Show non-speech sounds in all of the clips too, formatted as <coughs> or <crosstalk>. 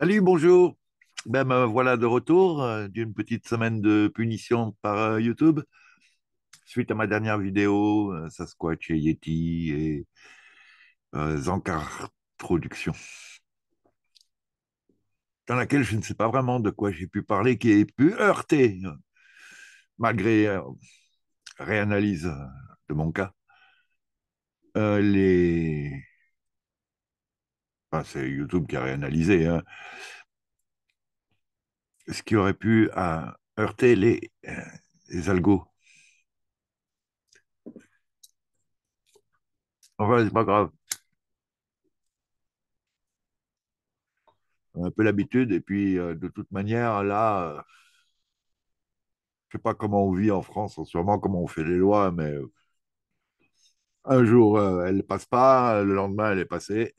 Salut, bonjour. Ben, me ben, voilà de retour euh, d'une petite semaine de punition par euh, YouTube. Suite à ma dernière vidéo, euh, Sasquatch et Yeti et Zancar Production, dans laquelle je ne sais pas vraiment de quoi j'ai pu parler, qui ait pu heurter, malgré réanalyse de mon cas, les c'est YouTube qui a réanalysé. Hein. Ce qui aurait pu euh, heurter les, euh, les algos. Enfin, c'est pas grave. On a un peu l'habitude, et puis euh, de toute manière, là, je je sais pas comment on vit en France, sûrement comment on fait les lois, mais un jour, elle passe pas, le lendemain, elle est passée.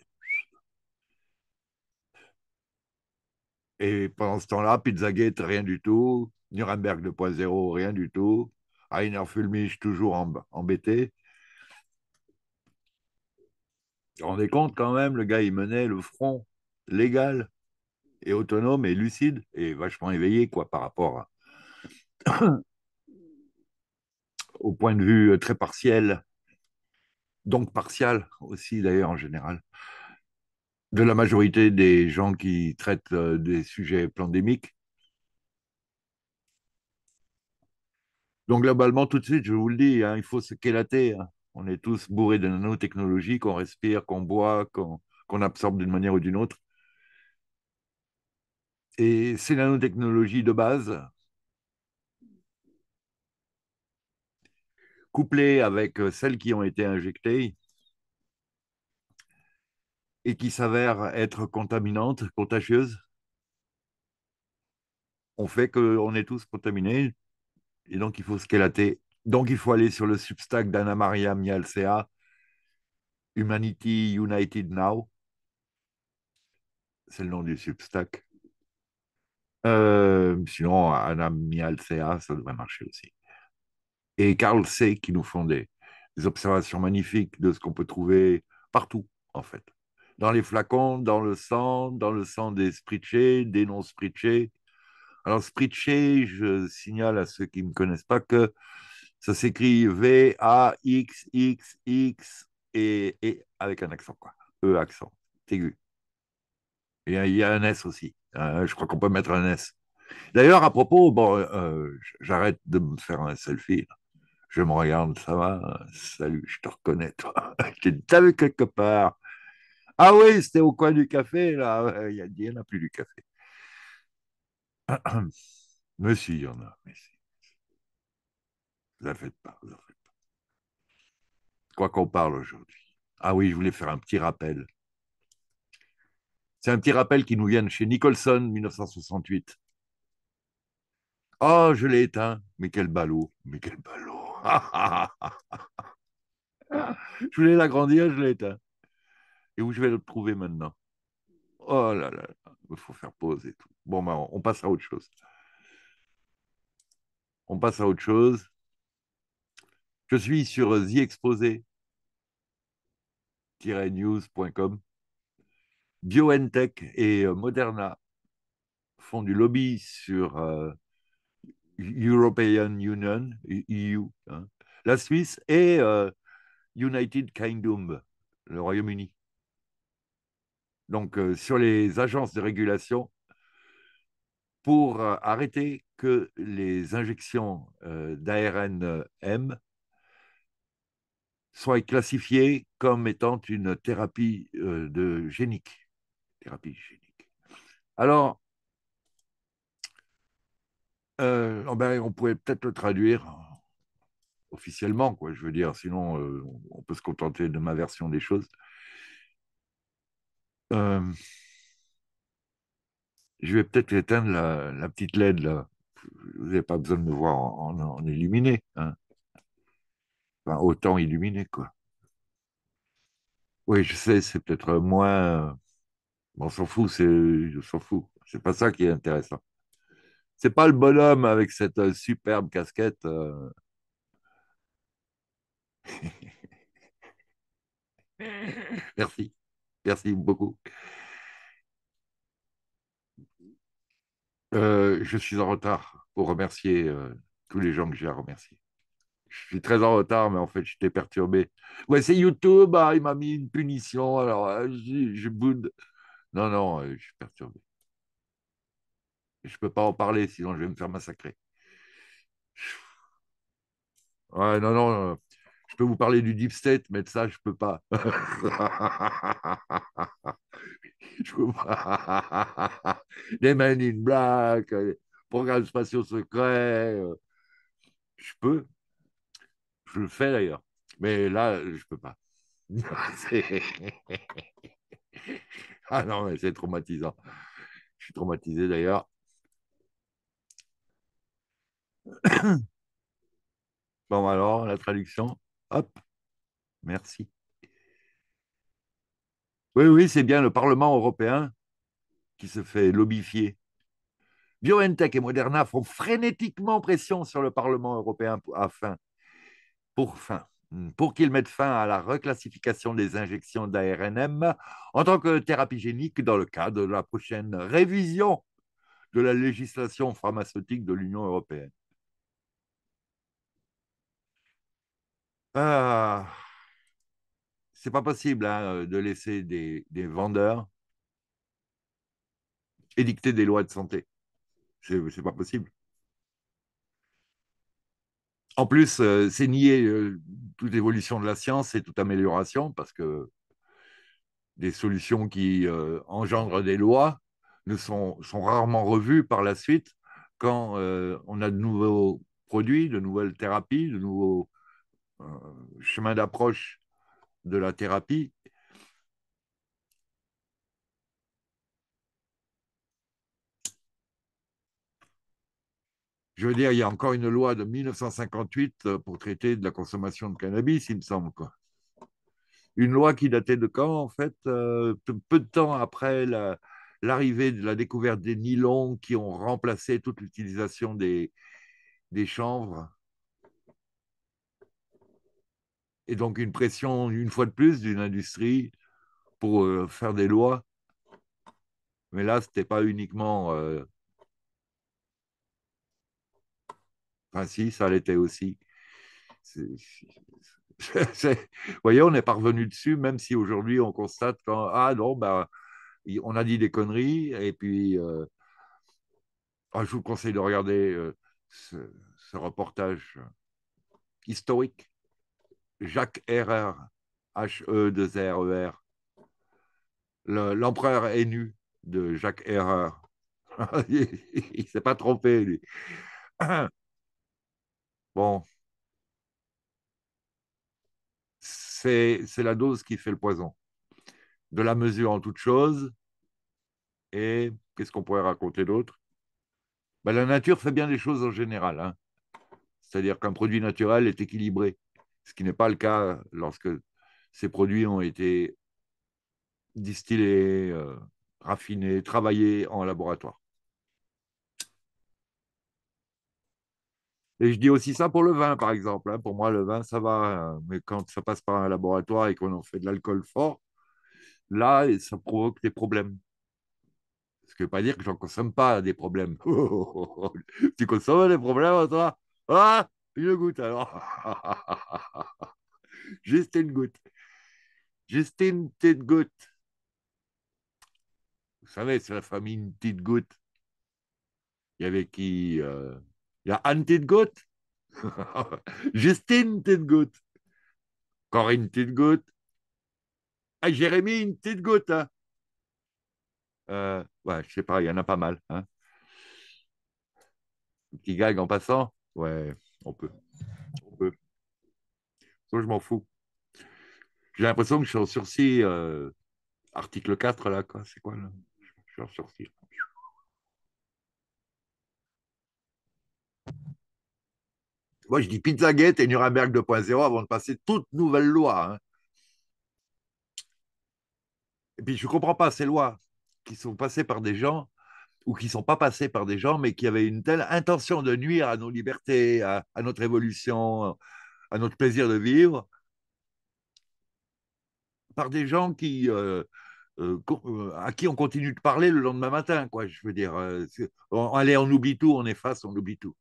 Et pendant ce temps-là, Pizzagate, rien du tout. Nuremberg 2.0, rien du tout. Rainer Fulmich, toujours embêté. Vous vous rendez compte quand même, le gars, il menait le front légal et autonome et lucide et vachement éveillé, quoi, par rapport <coughs> au point de vue euh, très partiel, donc partial aussi, d'ailleurs, en général de la majorité des gens qui traitent euh, des sujets pandémiques. Donc globalement, tout de suite, je vous le dis, hein, il faut se quélater. Hein. On est tous bourrés de nanotechnologies qu'on respire, qu'on boit, qu'on absorbe d'une manière ou d'une autre. Et ces nanotechnologies de base, couplées avec euh, celles qui ont été injectées, et qui s'avère être contaminante, contagieuse, on fait qu'on est tous contaminés et donc il faut se squelater. Donc il faut aller sur le Substack d'Anna Maria Mialcea, Humanity United Now. C'est le nom du Substack. Euh, sinon, Anna Mialcea, ça devrait marcher aussi. Et Carl C. qui nous font des observations magnifiques de ce qu'on peut trouver partout, en fait dans les flacons, dans le sang, dans le sang des spritchés, des non-spritchés. Alors, spritché, je signale à ceux qui ne me connaissent pas que ça s'écrit V-A-X-X-X et, avec un accent, quoi. E accent, aigu. Et il y a un S aussi. Hein, je crois qu'on peut mettre un S. D'ailleurs, à propos, bon, euh, euh, j'arrête de me faire un selfie. Je me regarde, ça va, hein, salut, je te reconnais, toi. je <laughs> t'ai quelque part. Ah oui, c'était au coin du café, là. Il n'y en a plus du café. <clears throat> Mais si, il y en a. Mais si. faites pas, la faites pas. Quoi qu'on parle aujourd'hui. Ah oui, je voulais faire un petit rappel. C'est un petit rappel qui nous vient de chez Nicholson, 1968. Oh, je l'ai éteint. Mais quel ballot. Mais quel ballot. <laughs> je voulais l'agrandir, je l'ai éteint. Et où je vais le trouver maintenant Oh là là, il faut faire pause et tout. Bon, ben, on passe à autre chose. On passe à autre chose. Je suis sur theexposé-news.com. BioNTech et euh, Moderna font du lobby sur euh, European Union, EU, hein. la Suisse et euh, United Kingdom, le Royaume-Uni donc euh, sur les agences de régulation pour euh, arrêter que les injections euh, d'ARNM soient classifiées comme étant une thérapie de génique. Alors, on pourrait peut-être le traduire officiellement, je veux dire, sinon on peut se contenter de ma version des choses. Euh, je vais peut-être éteindre la, petite LED là. Vous n'avez pas besoin de me voir en, illuminé. Hein. Enfin, autant illuminé, quoi. Oui, je sais, c'est peut-être moins. Euh, on s'en fout, c'est, on s'en fout. C'est pas ça qui est intéressant. C'est pas le bonhomme avec cette euh, superbe casquette. <laughs> Merci. Merci beaucoup. Euh, je suis en retard pour remercier euh, tous les gens que j'ai à remercier. Je suis très en retard, mais en fait, j'étais perturbé. Ouais, c'est YouTube, hein, il m'a mis une punition, alors euh, je, boude. Non, non, je suis perturbé. Je ne peux pas en parler, sinon je vais me faire massacrer. Ouais, non, non. Je peux vous parler du deep state, mais ça, je peux pas. peux pas. Les Men in Black, les euh, programmes spatiaux secrets. Euh, je peux. Je le fais d'ailleurs. Mais là, je peux pas. <laughs> ah non, mais c'est traumatisant. Je suis traumatisé d'ailleurs. <coughs> Bon, alors, la traduction. Hop, merci. Oui, oui, c'est bien le Parlement européen qui se fait lobifier. BioNTech et Moderna font frénétiquement pression sur le Parlement européen afin, pour fin, pour qu'ils mettent fin à la reclassification des injections d'ARNM en tant que thérapie génique dans le cadre de la prochaine révision de la législation pharmaceutique de l'Union européenne. Ah, c'est pas possible hein, euh, de laisser des, vendeurs édicter des lois de santé. C'est pas possible. En plus, euh, c'est nier euh, toute évolution de la science et toute amélioration parce que des solutions qui engendrent des lois ne sont, rarement revues par la suite quand on a de nouveaux produits, de nouvelles thérapies, de nouveaux euh, chemin d'approche de la thérapie, je veux dire, il y a encore une loi de 1958 euh, pour traiter de la consommation de cannabis, il me semble. Quoi. Une loi qui datait de quand, en fait euh, Peu de temps après l'arrivée de la découverte des nylons qui ont remplacé toute l'utilisation des, des chanvres. et donc une pression, une fois de plus, d'une industrie pour euh, faire des lois. Mais là, ce n'était pas uniquement... Euh, enfin, si, ça l'était aussi. Vous voyez, on est parvenu dessus, même si aujourd'hui on constate qu'on ah non, bah, on a dit des conneries, et puis euh, ah, je vous conseille de regarder ce, reportage historique Jacques Erreur, e H-E-2-R-E-R. L'empereur est nu de Jacques Erreur. <laughs> il ne s'est pas trompé, lui. <clears throat> bon. C'est la dose qui fait le poison. De la mesure en toute chose. Et qu'est-ce qu'on pourrait raconter d'autre ben, La nature fait bien des choses en général. Hein. C'est-à-dire qu'un produit naturel est équilibré ce qui n'est pas le cas lorsque ces produits ont été distillés, euh, raffinés, travaillés en laboratoire. Et je dis aussi ça pour le vin, par exemple. Hein. Pour moi, le vin, ça va. Hein. Mais quand ça passe par un laboratoire et qu'on en fait de l'alcool fort, là, ça provoque des problèmes. Ce qui ne veut pas dire que j'en consomme pas des problèmes. <laughs> tu consommes des problèmes, toi ah une goutte, alors. <laughs> Juste une goutte. Juste une goutte. Vous savez, c'est la famille une petite goutte. Il y avait qui euh, Il y a Anne petite goutte. <laughs> Justine petite goutte. Corinne petite goutte. Ah, Jérémy une petite goutte. Hein. Euh, ouais, je sais pas, il y en a pas mal. qui hein. gagne en passant. Ouais. On peut. On peut. je m'en fous. J'ai l'impression que je suis en sursis. Euh, article 4, là, quoi. C'est quoi, là Je suis en sursis. Moi, je dis pizza Pizzagate et Nuremberg 2.0 avant de passer toute nouvelle loi. Hein. Et puis, je ne comprends pas ces lois qui sont passées par des gens ou qui ne sont pas passés par des gens, mais qui avaient une telle intention de nuire à nos libertés, à, notre évolution, à notre plaisir de vivre, par des gens qui, euh, euh, euh, à qui on continue de parler le lendemain matin, quoi. Je veux dire, allez, on oublie tout, on efface, on oublie tout.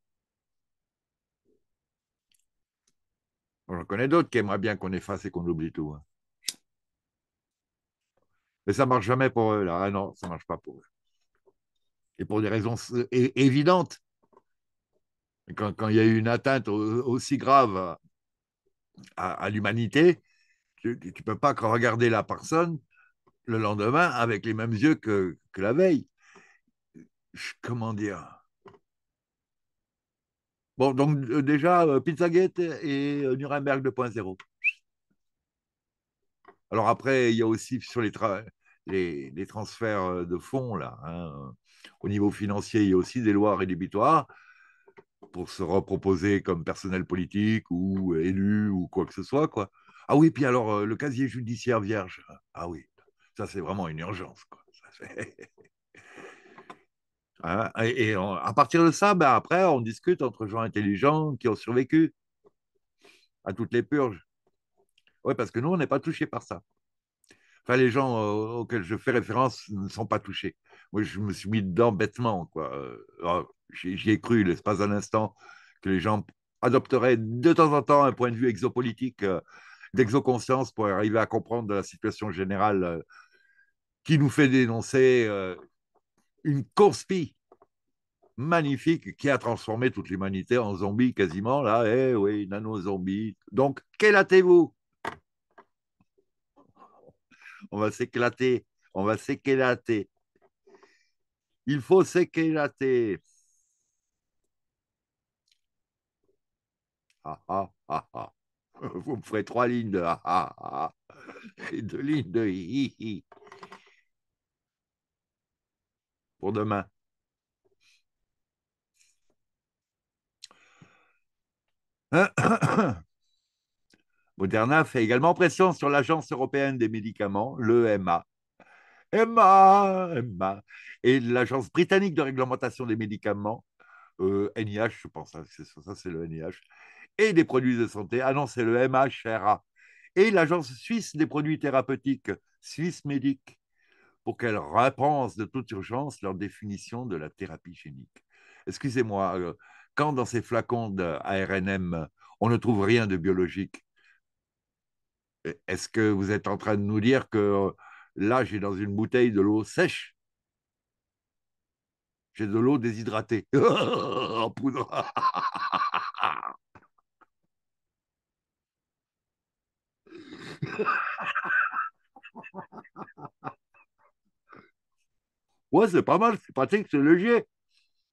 On connais d'autres qui aimeraient bien qu'on efface et qu'on oublie tout. Hein. Mais ça ne marche jamais pour eux, ah non, ça marche pas pour eux et pour des raisons évidentes. Quand, il y a eu une atteinte aussi grave à, l'humanité, tu ne peux pas regarder la personne le lendemain avec les mêmes yeux que, la veille. Comment dire Bon, donc euh, déjà, euh, Pizzagate et euh, Nuremberg 2.0. Alors après, il y a aussi sur les, travaux les, transferts euh, de fonds, là, hein. au niveau financier, il y a aussi des lois rédhibitoires pour se reproposer comme personnel politique ou élu ou quoi que ce soit. Quoi. Ah oui, puis alors, euh, le casier judiciaire vierge. Ah oui, ça, c'est vraiment une urgence. <laughs> Hein, et, à partir de ça, ben, après, on discute entre gens intelligents qui ont survécu à toutes les purges. Oui, parce que nous, on n'est pas touché par ça. Enfin, les gens euh, auxquels je fais référence ne sont pas touchés. Moi, je me suis mis dedans bêtement. quoi. Euh, ah, j'y ai cru l'espace d'un instant que les gens adopteraient de temps en temps un point de vue exopolitique, euh, d'exoconscience pour arriver à comprendre la situation générale qui nous fait dénoncer une conspire magnifique qui a transformé toute l'humanité en zombie quasiment. Là, eh oui, nano zombies. Donc, quel vous on va s'éclater, on va s'éclater. Il faut s'éclater. Ah, ah, ah, ah. <laughs> Vous me ferez trois lignes de ah, ah, ah et deux lignes de hi, hi. Pour demain. <clears throat> Moderna fait également pression sur l'Agence européenne des médicaments, l'EMA, EMA, EMA. et l'Agence britannique de réglementation des médicaments, NIH, euh, je pense, hein, c'est ça, c'est le NIH, et des produits de santé, ah non, c'est le MHRA, et l'Agence suisse des produits thérapeutiques, SwissMedic, pour qu'elle repense de toute urgence leur définition de la thérapie génique. Excusez-moi, euh, quand dans ces flacons d'ARNM, on ne trouve rien de biologique, euh, est-ce que vous êtes en train de nous dire que euh, là, j'ai dans une bouteille de l'eau sèche J'ai de l'eau déshydratée <laughs> en poudre. <laughs> ouais, c'est pas mal, c'est pratique, c'est léger.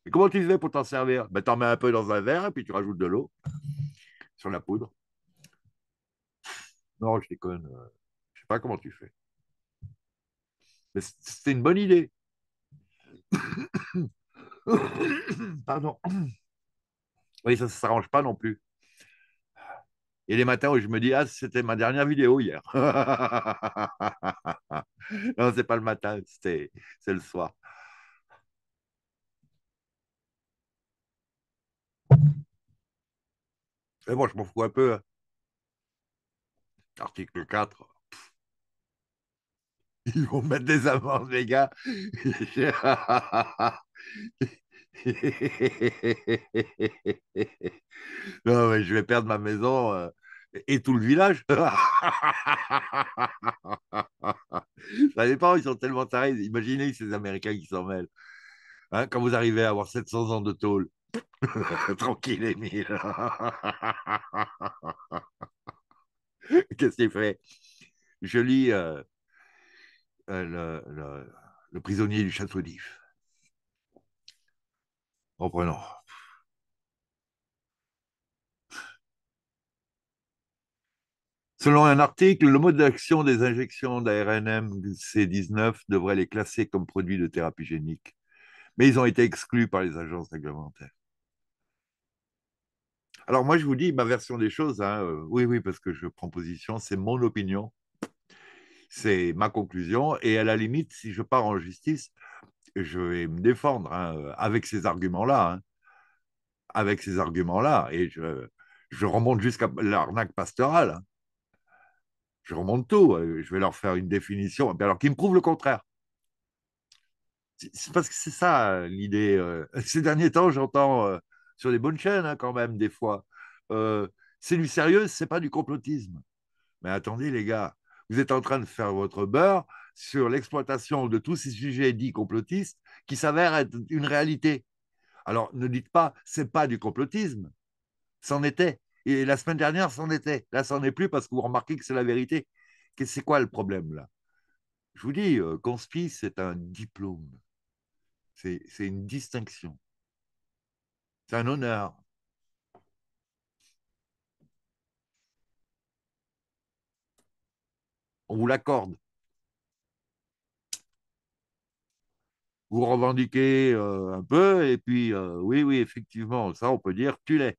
Et comment tu fais pour t'en servir ben, T'en mets un peu dans un verre et puis tu rajoutes de l'eau sur la poudre. Non, je déconne. Euh, je ne sais pas comment tu fais. Mais c'était une bonne idée. <coughs> Pardon. Oui, ça ne s'arrange pas non plus. Et les matins où je me dis, ah, c'était ma dernière vidéo hier. <laughs> non, c'est pas le matin, c'est le soir. Mais bon, je m'en fous un peu. Hein. Article 4. Ils vont mettre des amendes, les gars. <laughs> je vais perdre ma maison euh, et tout le village. <laughs> Ça dépend, ils sont tellement tarés. Imaginez ces Américains qui s'en mêlent. Hein, quand vous arrivez à avoir 700 ans de tôle, <laughs> tranquille, Emile. <laughs> Qu'est-ce qu'il fait Je lis euh, euh, le, prisonnier du château d'If. prenant. Selon un article, le mode d'action des injections d'ARNM C19 devrait les classer comme produits de thérapie génique, mais ils ont été exclus par les agences réglementaires. Alors moi, je vous dis ma version des choses. Hein, euh, oui, oui, parce que je prends position, c'est mon opinion, c'est ma conclusion. Et à la limite, si je pars en justice, je vais me défendre hein, euh, avec ces arguments-là. Hein. avec ces arguments-là. Et je, remonte jusqu'à l'arnaque pastorale. Je remonte tout. Euh, je vais leur faire une définition. Alors qu'ils me prouvent le contraire. C'est parce que c'est ça l'idée. <laughs> Ces derniers temps, j'entends sur les bonnes chaînes hein, quand même, des fois. Euh, c'est du sérieux, c'est pas du complotisme. Mais attendez, les gars, vous êtes en train de faire votre beurre sur l'exploitation de tous ces sujets dits complotistes qui s'avèrent être une réalité. Alors ne dites pas, c'est pas du complotisme. C'en était. Et la semaine dernière, c'en était. Là, c'en est plus parce que vous remarquez que c'est la vérité. C'est quoi le problème là Je vous dis, euh, conspi, c'est un diplôme. C'est une distinction. C'est un honneur. On vous l'accorde. Vous revendiquez euh, un peu, et puis euh, oui, oui, effectivement, ça on peut dire tu l'es.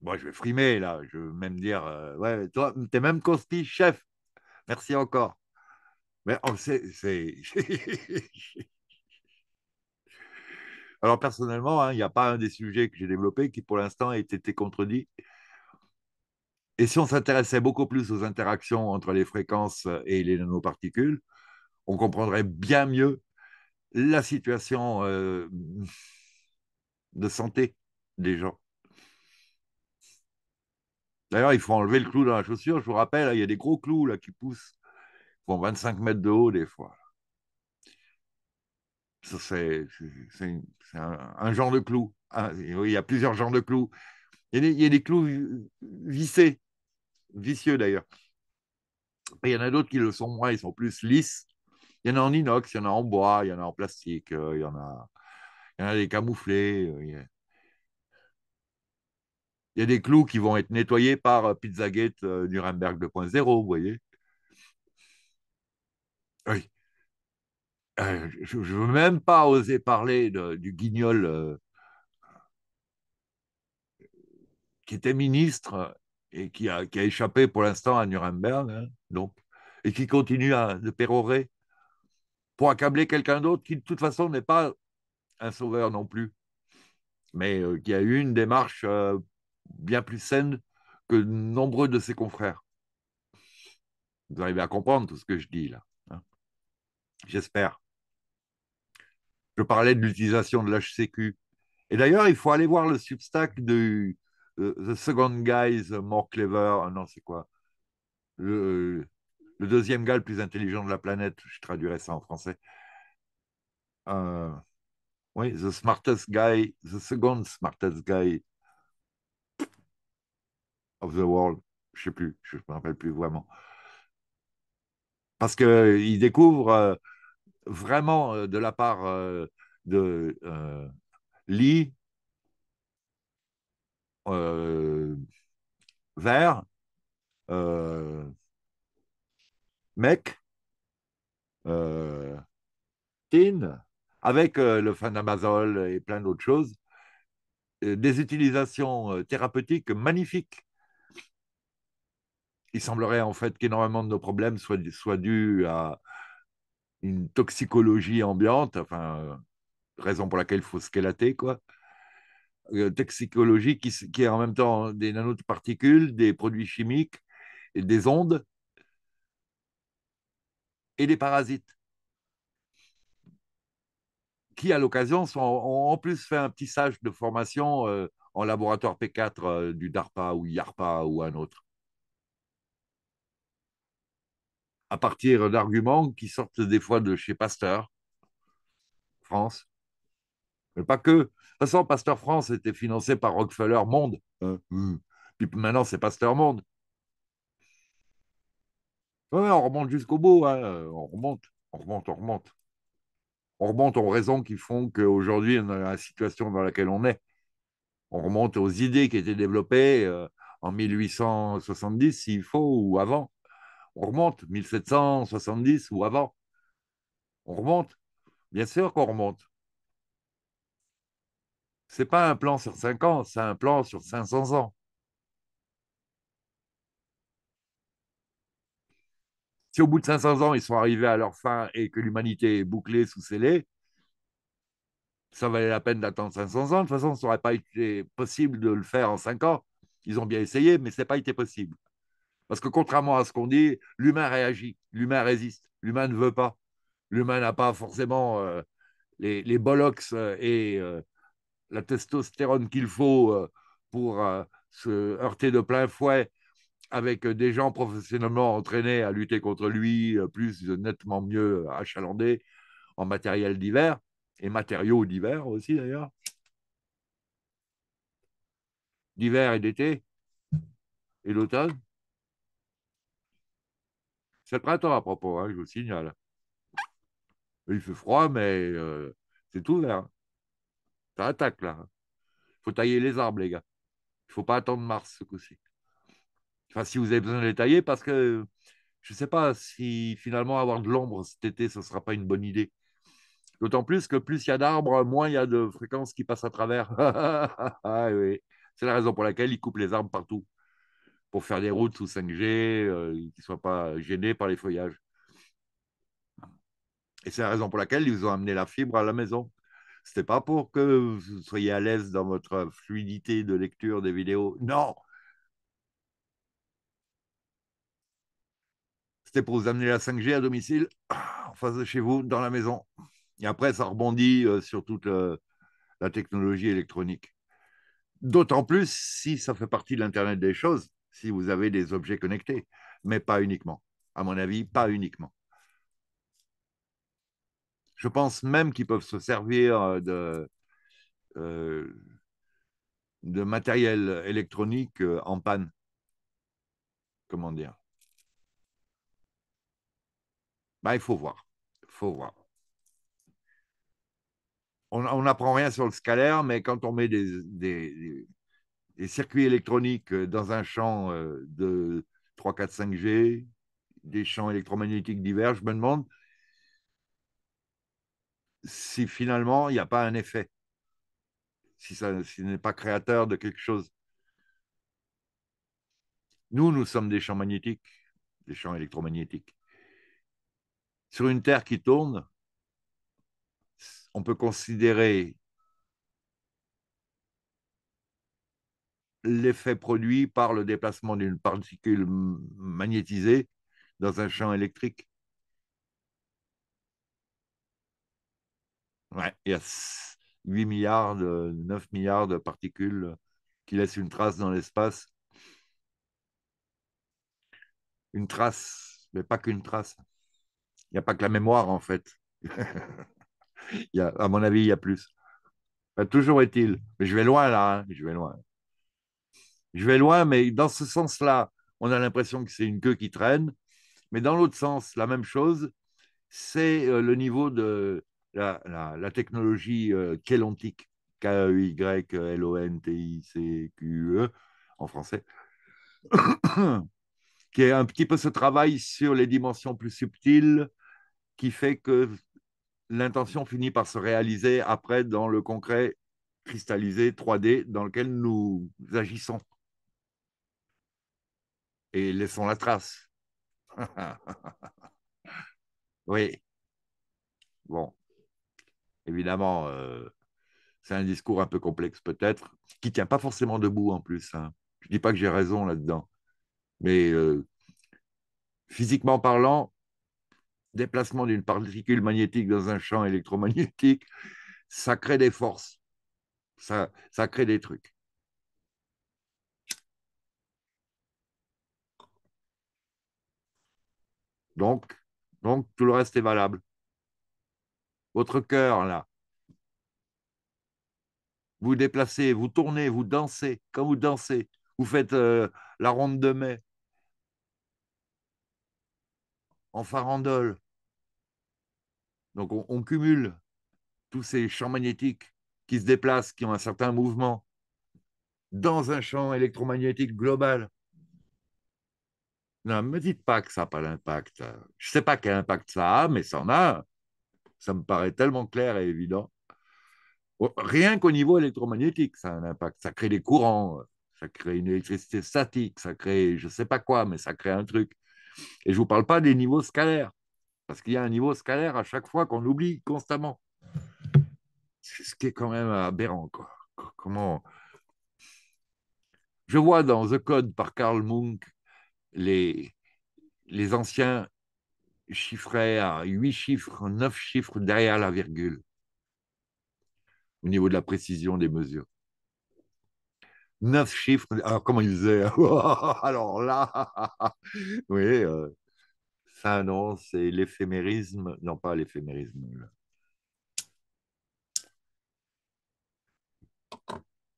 Moi, je vais frimer là, je veux même dire euh, ouais, toi, t'es même costiche, chef. Merci encore. Mais oh, c'est. <laughs> Alors personnellement, hein, il n'y a pas un des sujets que j'ai développé qui pour l'instant ait été contredit. Et si on s'intéressait beaucoup plus aux interactions entre les fréquences euh, et les nanoparticules, on comprendrait bien mieux la situation euh, de santé des gens. D'ailleurs, il faut enlever le clou dans la chaussure. Je vous rappelle, hein, il y a des gros clous là, qui poussent, qui font 25 mètres de haut des fois c'est un, genre de clou. Ah, il y a plusieurs genres de clous. Il y a des, clous vissés, vicieux d'ailleurs. Il y en a d'autres qui le sont moins, ils sont plus lisses. Il y en a en inox, il y en a en bois, il y en a en plastique, euh, il y en a, il y des camouflés. Euh, il y a... il y a des clous qui vont être nettoyés par euh, Pizzagate Nuremberg 2.0, vous voyez. Oui. Hein, je ne veux même pas oser parler du guignol euh, qui était ministre et qui a, qui a échappé pour l'instant à Nuremberg, donc, hein, et qui continue à, de pérorer pour accabler quelqu'un d'autre qui, de toute façon, n'est pas un sauveur non plus, mais euh, qui a eu une démarche euh, bien plus saine que nombreux de ses confrères. Vous arrivez à comprendre tout ce que je dis là. Hein. J'espère. Je parlais de l'utilisation de l'HCQ. Et d'ailleurs, il faut aller voir le Substack de euh, The Second Guy's More Clever. Non, c'est quoi le, deuxième gars le plus intelligent de la planète. Je traduirais ça en français. Euh, oui, The Smartest Guy, The Second Smartest Guy of the World. Je ne sais plus, je ne me rappelle plus vraiment. Parce qu'il euh, découvre vraiment euh, de la part euh, de euh, Lee, Vert, Mec, Tin, avec le fanamazole et plein d'autres choses, des utilisations thérapeutiques magnifiques. Il semblerait en fait qu'énormément de nos problèmes soient, soient dus à une toxicologie ambiante, enfin, euh, raison pour laquelle il faut squelater, quoi. Euh, toxicologie qui, qui, est en même temps des nanoparticules, des produits chimiques, des ondes et des parasites qui, à l'occasion, ont en plus fait un petit stage de formation euh, en laboratoire P4 du DARPA ou IARPA ou un autre. à partir d'arguments qui sortent des fois de chez Pasteur, France. Mais pas que. De toute façon, Pasteur France était financé par Rockefeller Monde. Hein, hum. Puis maintenant, c'est Pasteur Monde. on remonte jusqu'au bout. Hein. On remonte, on remonte, on remonte. On remonte aux raisons qui font qu'aujourd'hui, on a la situation dans laquelle on est. On remonte aux idées qui étaient développées euh, en 1870, s'il faut, ou avant on remonte 1770 ou avant. On remonte. Bien sûr qu'on remonte. Ce n'est pas un plan sur 5 ans, c'est un plan sur 500 ans. Si au bout de 500 ans, ils sont arrivés à leur fin et que l'humanité est bouclée, sous scellée, ça valait la peine d'attendre 500 ans. De toute façon, ça n'aurait pas été possible de le faire en 5 ans. Ils ont bien essayé, mais ce n'est pas été possible. Parce que contrairement à ce qu'on dit, l'humain réagit, l'humain résiste, l'humain ne veut pas. L'humain n'a pas forcément euh, les, les, bollocks euh, et euh, la testostérone qu'il faut pour se heurter de plein fouet avec des gens professionnellement entraînés à lutter contre lui, plus nettement mieux achalandés en matériel d'hiver, et matériaux d'hiver aussi d'ailleurs. D'hiver et d'été et l'automne. C'est le printemps à propos, hein, je vous signale. Il fait froid, mais euh, c'est tout vert. Ça attaque là. Il faut tailler les arbres, les gars. Il ne faut pas attendre mars ce coup-ci. Enfin, si vous avez besoin de les tailler, parce que je ne sais pas si finalement avoir de l'ombre cet été, ce ne sera pas une bonne idée. D'autant plus que plus il y a d'arbres, moins il y a de fréquences qui passent à travers. <laughs> Ah c'est la raison pour laquelle ils coupent les arbres partout pour faire des routes sous 5G, qu'ils ne soient pas gênés par les feuillages. Et c'est la raison pour laquelle ils vous ont amené la fibre à la maison. Ce n'était pas pour que vous soyez à l'aise dans votre fluidité de lecture des vidéos. Non C'était pour vous amener la 5G à domicile, ah, en face de chez vous, dans la maison. Et après, ça rebondit euh, sur toute la technologie électronique. D'autant plus si ça fait partie de l'Internet des choses si vous avez des objets connectés, mais pas uniquement. À mon avis, pas uniquement. Je pense même qu'ils peuvent se servir euh, euh, de, matériel électronique euh, en panne. Comment dire ben, Il faut voir. Il faut voir. On n'apprend rien sur le scalaire, mais quand on met des, des circuits électroniques euh, dans un champ euh, de 3, 4, 5G, des champs électromagnétiques divers, je me demande si finalement il n'y a pas un effet, si ça n'est pas créateur de quelque chose. Nous, nous sommes des champs magnétiques, des champs électromagnétiques. Sur une Terre qui tourne, on peut considérer l'effet produit par le déplacement d'une particule magnétisée dans un champ électrique. il y a 8 milliards, 9 milliards de particules qui laissent une trace dans l'espace. Une trace, mais pas qu'une trace. Il n'y a pas que la mémoire, en fait. <laughs> à mon avis, il y a plus. toujours est-il. Mais je vais loin, là. Hein, je vais loin. Je vais loin, mais dans ce sens-là, on a l'impression que c'est une queue qui traîne. Mais dans l'autre sens, la même chose, c'est euh, le niveau de la, technologie euh, kelontique, K-E-Y-L-O-N-T-I-C-Q-E, en français, <coughs> qui est un petit peu ce travail sur les dimensions plus subtiles qui fait que l'intention finit par se réaliser après dans le concret cristallisé 3D dans lequel nous agissons et laissons la trace. <laughs> oui. Bon. Évidemment, euh, c'est un discours un peu complexe peut-être, qui ne tient pas forcément debout en plus. Hein. Je ne dis pas que j'ai raison là-dedans. Mais euh, physiquement parlant, déplacement d'une particule magnétique dans un champ électromagnétique, ça crée des forces. Ça, ça crée des trucs. Donc, donc, tout le reste est valable. Votre cœur, là, vous déplacez, vous tournez, vous dansez. Quand vous dansez, vous faites euh, la ronde de mai en farandole. Donc, on cumule tous ces champs magnétiques qui se déplacent, qui ont un certain mouvement, dans un champ électromagnétique global ne me dites pas que ça n'a pas d'impact. Je ne sais pas quel impact ça a, mais ça en a. Ça me paraît tellement clair et évident. Oh, rien qu'au niveau électromagnétique, ça a un impact. Ça crée des courants, ça crée une électricité statique, ça crée je ne sais pas quoi, mais ça crée un truc. Et je ne vous parle pas des niveaux scalaires, parce qu'il y a un niveau scalaire à chaque fois qu'on oublie constamment. C'est ce qui est quand même aberrant. Comment... Je vois dans The Code par Karl Munk les, les anciens chiffraient à 8 chiffres, 9 chiffres derrière la virgule au niveau de la précision des mesures. 9 chiffres, alors comment ils faisaient <laughs> Alors là, <laughs> oui, euh, ça non, c'est l'éphémérisme, non pas l'éphémérisme.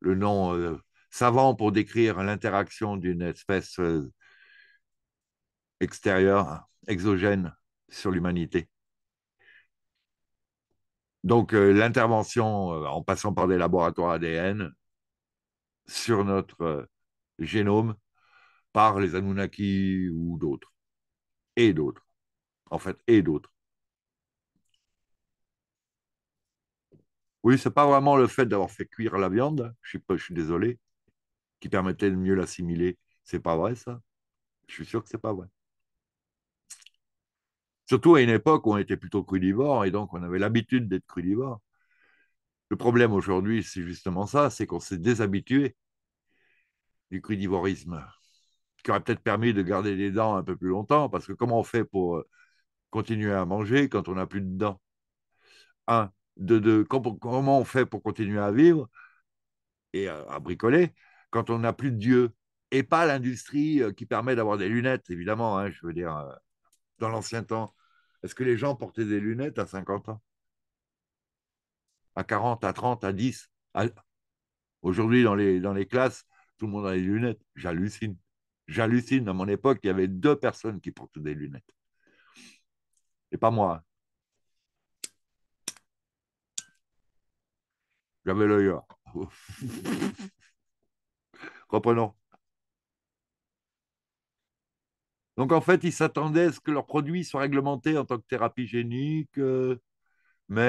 Le nom euh, savant pour décrire l'interaction d'une espèce euh, extérieur, exogène sur l'humanité. Donc euh, l'intervention, euh, en passant par des laboratoires ADN, sur notre euh, génome par les Anunnaki ou d'autres. Et d'autres. En fait, et d'autres. Oui, c'est pas vraiment le fait d'avoir fait cuire la viande, je suis, je suis désolé, qui permettait de mieux l'assimiler. C'est pas vrai, ça. Je suis sûr que c'est pas vrai. Surtout à une époque où on était plutôt crudivore et donc on avait l'habitude d'être crudivore. Le problème aujourd'hui, c'est justement ça, c'est qu'on s'est déshabitué du crudivorisme, qui aurait peut-être permis de garder les dents un peu plus longtemps, parce que comment on fait pour euh, continuer à manger quand on n'a plus de dents Un, deux, comment on fait pour continuer à vivre et à, bricoler quand on n'a plus de Dieu et pas l'industrie euh, qui permet d'avoir des lunettes, évidemment, hein, je veux dire euh, dans l'ancien temps, est-ce que les gens portaient des lunettes à 50 ans À 40, à 30, à 10 Aujourd'hui, dans les, dans les classes, tout le monde a des lunettes. J'hallucine. J'hallucine. À mon époque, il y avait deux personnes qui portaient des lunettes. Et pas moi. J'avais l'œil. <laughs> Reprenons. Donc en fait, ils s'attendaient à ce que leurs produits soient réglementés en tant que thérapie génique, euh, mais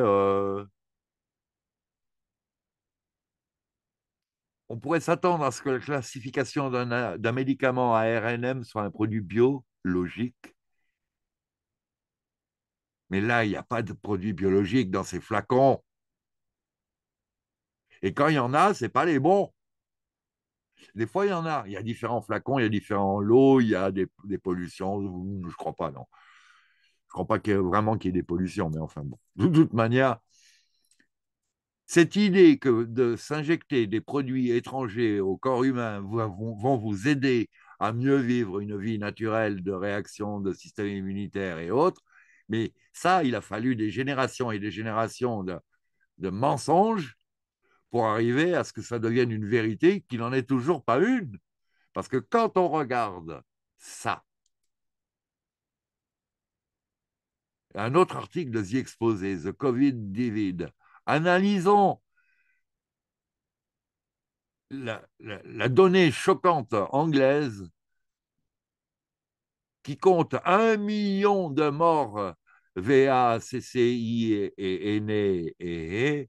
euh, on pourrait s'attendre à ce que la classification d'un euh, médicament à RNM soit un produit biologique. Mais là, il n'y a pas de produit biologique dans ces flacons. Et quand il y en a, ce n'est pas les bons. Des fois, il y en a. Il y a différents flacons, il y a différents lots, il y a des, pollutions. Mmh, je ne crois pas, non. Je ne crois pas qu'il vraiment qu'il y ait des pollutions, mais enfin bon. De toute manière, cette idée que de s'injecter des produits étrangers au corps humain vont vous aider à mieux vivre une vie naturelle de réaction de système immunitaire et autres, mais ça, il a fallu des générations et des générations de mensonges pour arriver à ce que ça devienne une vérité qui n'en est toujours pas une. Parce que quand on regarde ça, un autre article de The Exposé, The Covid Divide, analysons la, donnée choquante anglaise qui compte un million de morts VA, CCI et, et, et, et e, e,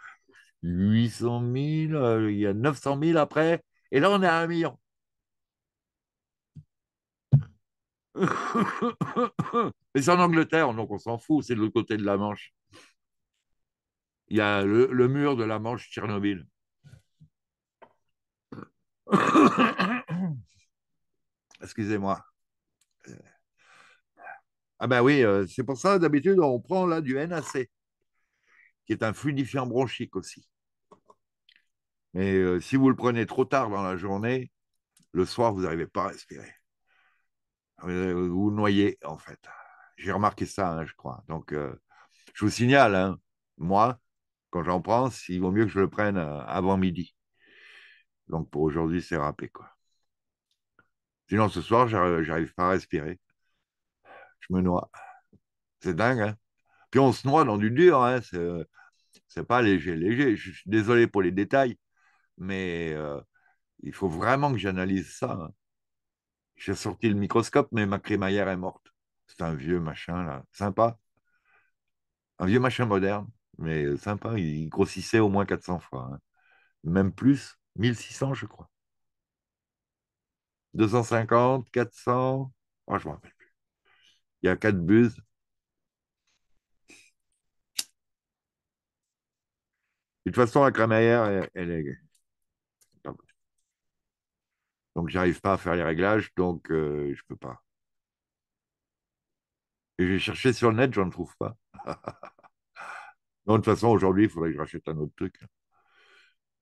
800 000, euh, il y a 900 000 après, et là on est à 1 million. <laughs> Mais c'est en Angleterre, donc on s'en fout, c'est de l'autre côté de la Manche. Il y a le, le mur de la Manche Tchernobyl. <coughs> Excusez-moi. Euh, ah ben oui, euh, c'est pour ça d'habitude on prend là du NAC qui est un fluidifiant bronchique aussi. Mais euh, si vous le prenez trop tard dans la journée, le soir, vous n'arrivez pas à respirer. Euh, vous noyez, en fait. J'ai remarqué ça, hein, je crois. Donc, euh, je vous signale, hein, moi, quand j'en prends, il vaut mieux que je le prenne avant midi. Donc, pour aujourd'hui, c'est râpé, quoi. Sinon, ce soir, je n'arrive pas à respirer. Je me noie. C'est dingue, hein puis on se noie dans du dur, hein, euh, c'est pas léger, léger. Je suis désolé pour les détails, mais euh, il faut vraiment que j'analyse ça. Hein. J'ai sorti le microscope, mais ma crémaillère est morte. C'est un vieux machin, là, sympa. Un vieux machin moderne, mais euh, sympa. Il grossissait au moins 400 fois. Hein. Même plus, 1600, je crois. 250, 400, oh, je ne rappelle plus. Il y a quatre buses. de toute façon, la crème elle, elle est. Donc, j'arrive pas à faire les réglages, donc je euh, je peux pas. Et j'ai cherché sur le net, j'en trouve pas. Donc, <laughs> de toute façon, aujourd'hui, il faudrait que je rachète un autre truc.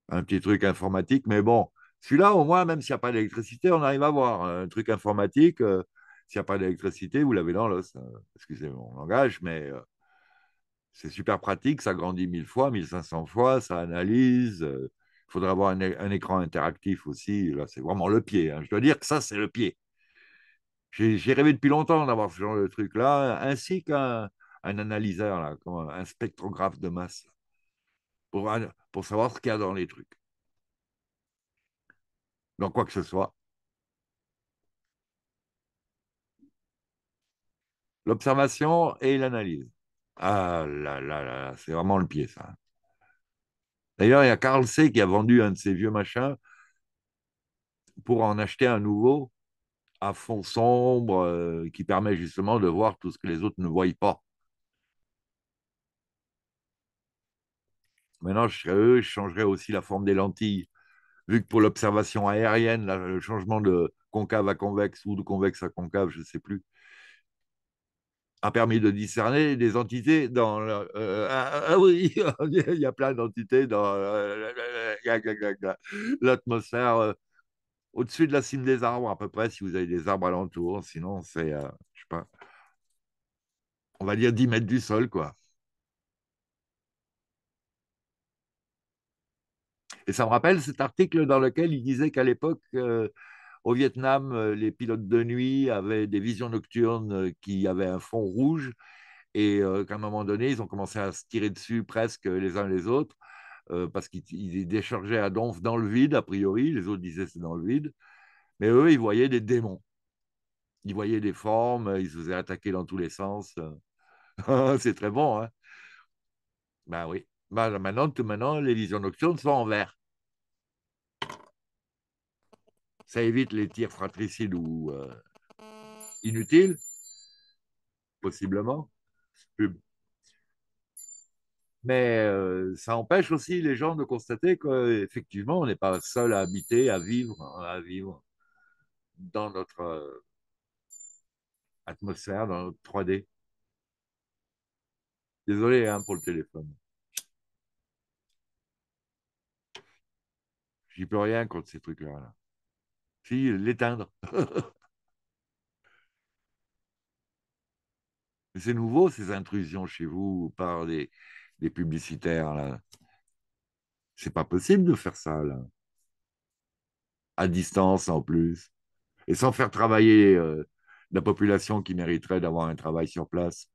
Un petit truc informatique, mais bon, celui-là, au moins, même s'il n'y a pas d'électricité, on arrive à voir. Un truc informatique, euh, s'il n'y a pas d'électricité, vous l'avez dans l'os. Excusez hein, mon langage, mais euh, c'est super pratique, ça grandit mille fois, 1500 fois, ça analyse. Euh, il faudrait avoir un, écran interactif aussi. Là, c'est vraiment le pied. Hein. Je dois dire que ça, c'est le pied. J'ai rêvé depuis longtemps d'avoir ce genre de truc-là, ainsi qu'un analyseur, là, un spectrographe de masse, pour, pour savoir ce qu'il y a dans les trucs. Dans quoi que ce soit. L'observation et l'analyse. Ah là là là, c'est vraiment le pied, ça. D'ailleurs, il y a Carl C qui a vendu un de ses vieux machins pour en acheter un nouveau à fond sombre euh, qui permet justement de voir tout ce que les autres ne voient pas. Maintenant, je serais eux, je changerais aussi la forme des lentilles. Vu que pour l'observation aérienne, le changement de concave à convexe ou de convexe à concave, je ne sais plus, a permis de discerner des entités dans. Euh, ah, ah, ah, oui, <laughs> il y a plein d'entités dans l'atmosphère au-dessus de la cime des arbres, à peu près, si vous avez des arbres alentours, Sinon, c'est, je euh, je sais pas, on va dire 10 mètres du sol, quoi. Et ça me rappelle cet article dans lequel il disait qu'à l'époque, euh, au Vietnam, euh, les pilotes de nuit avaient des visions nocturnes euh, qui avaient un fond rouge et euh, qu'à un moment donné, ils ont commencé à se tirer dessus presque les uns les autres parce qu'ils déchargeaient à donf dans le vide, a priori. Les autres disaient c'est dans le vide. Mais eux, ils voyaient des démons. Ils voyaient des formes, ils se faisaient attaquer dans tous les sens. <laughs> c'est très bon, hein ben oui. Ben, maintenant, maintenant, les visions nocturnes sont en vert. ça évite les tirs fratricides ou euh, inutiles, possiblement. Mais euh, ça empêche aussi les gens de constater qu'effectivement, on n'est pas seul à habiter, à vivre, à vivre dans notre euh, atmosphère, dans notre 3D. Désolé hein, pour le téléphone. J'y peux rien contre ces trucs-là. là l'éteindre. <laughs> c'est nouveau, ces intrusions chez vous par des, publicitaires. Là. C'est pas possible de faire ça, À distance, en plus. Et sans faire travailler euh, la population qui mériterait d'avoir un travail sur place.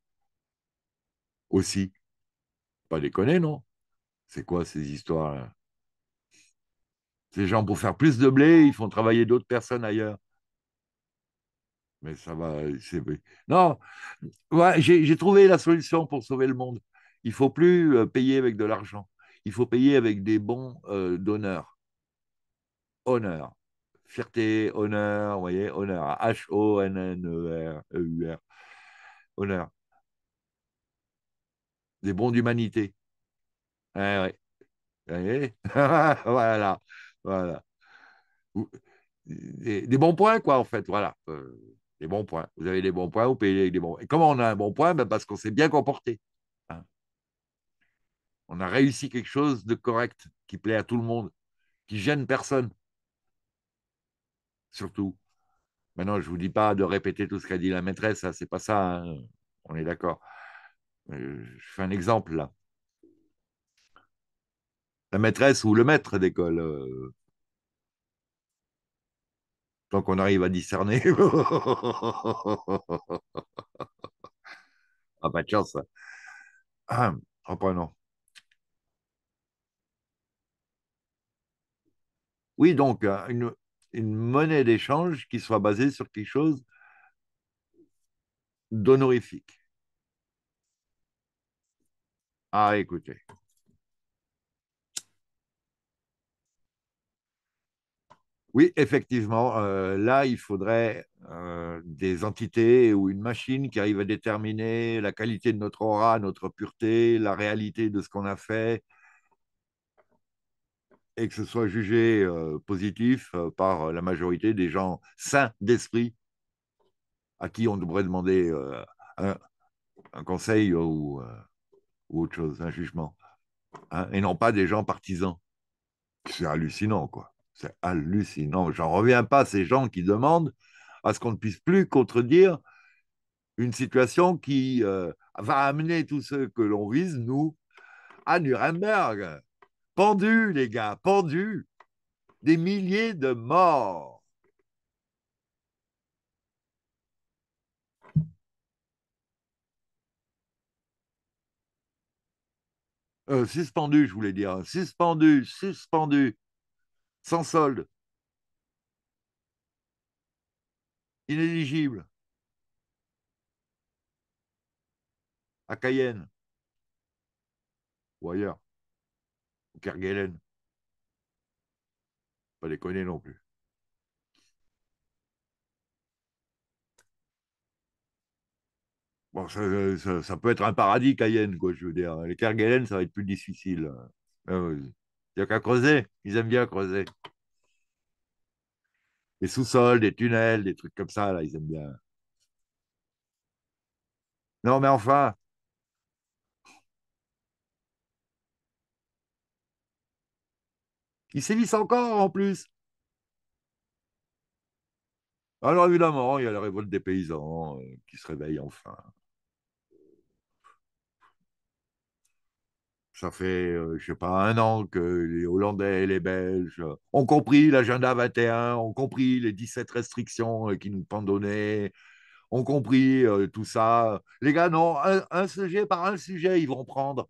Aussi. Pas déconner, non C'est quoi ces histoires-là ces gens, pour faire plus de blé, ils font travailler d'autres personnes ailleurs. Mais ça va. Non, j'ai trouvé la solution pour sauver le monde. Il ne faut plus euh, payer avec de l'argent. Il faut payer avec des bons euh, d'honneur. Honneur. Fierté, honneur, vous voyez, honneur. H-O-N-N-E-R, E-U-R. Honneur. Des bons d'humanité. Eh vous voyez <laughs> voilà. Voilà. Des, bons points, quoi, en fait. Voilà. Euh, des bons points. Vous avez des bons points, vous payez avec des bons points. Et comment on a un bon point ben Parce qu'on s'est bien comporté. Hein. On a réussi quelque chose de correct, qui plaît à tout le monde, qui gêne personne. Surtout. Maintenant, je ne vous dis pas de répéter tout ce qu'a dit la maîtresse, Ce c'est pas ça, hein. on est d'accord. Euh, je fais un exemple là. La maîtresse ou le maître d'école. Euh, tant qu'on arrive à discerner. <laughs> ah, ah oh, pas de chance. En Reprenons. Oui, donc, euh, une monnaie d'échange qui soit basée sur quelque chose d'honorifique. Ah, écoutez. Oui, effectivement. Euh, là, il faudrait euh, des entités ou une machine qui arrive à déterminer la qualité de notre aura, notre pureté, la réalité de ce qu'on a fait, et que ce soit jugé euh, positif par la majorité des gens saints d'esprit à qui on devrait demander un, conseil ou, autre chose, un jugement, hein, et non pas des gens partisans. C'est hallucinant, quoi. C'est hallucinant. J'en reviens pas à ces gens qui demandent à ce qu'on ne puisse plus contredire une situation qui euh, va amener tous ceux que l'on vise, nous, à Nuremberg. Pendus, les gars, pendus. Des milliers de morts. Euh, suspendus, suspendu, je voulais dire. Suspendu, suspendu sans solde, inéligible, à Cayenne ou ailleurs, ou Kerguelen. Pas déconner non plus. Bon, ça, peut être un paradis, Cayenne, quoi, je veux dire. Les Kerguelen, ça va être plus difficile. Ah il n'y a qu'à creuser. Ils aiment bien creuser. Des sous-sols, des tunnels, des trucs comme ça, là, ils aiment bien. Non, mais enfin. Ils sévissent encore en plus. Alors évidemment, il y a la révolte des paysans euh, qui se réveille enfin. Ça fait, euh, je sais pas, un an que les Hollandais et les Belges ont compris l'agenda 21, ont compris les 17 restrictions euh, qui nous pendonnaient, ont compris euh, tout ça. Les gars, non, un, sujet par un sujet, ils vont prendre.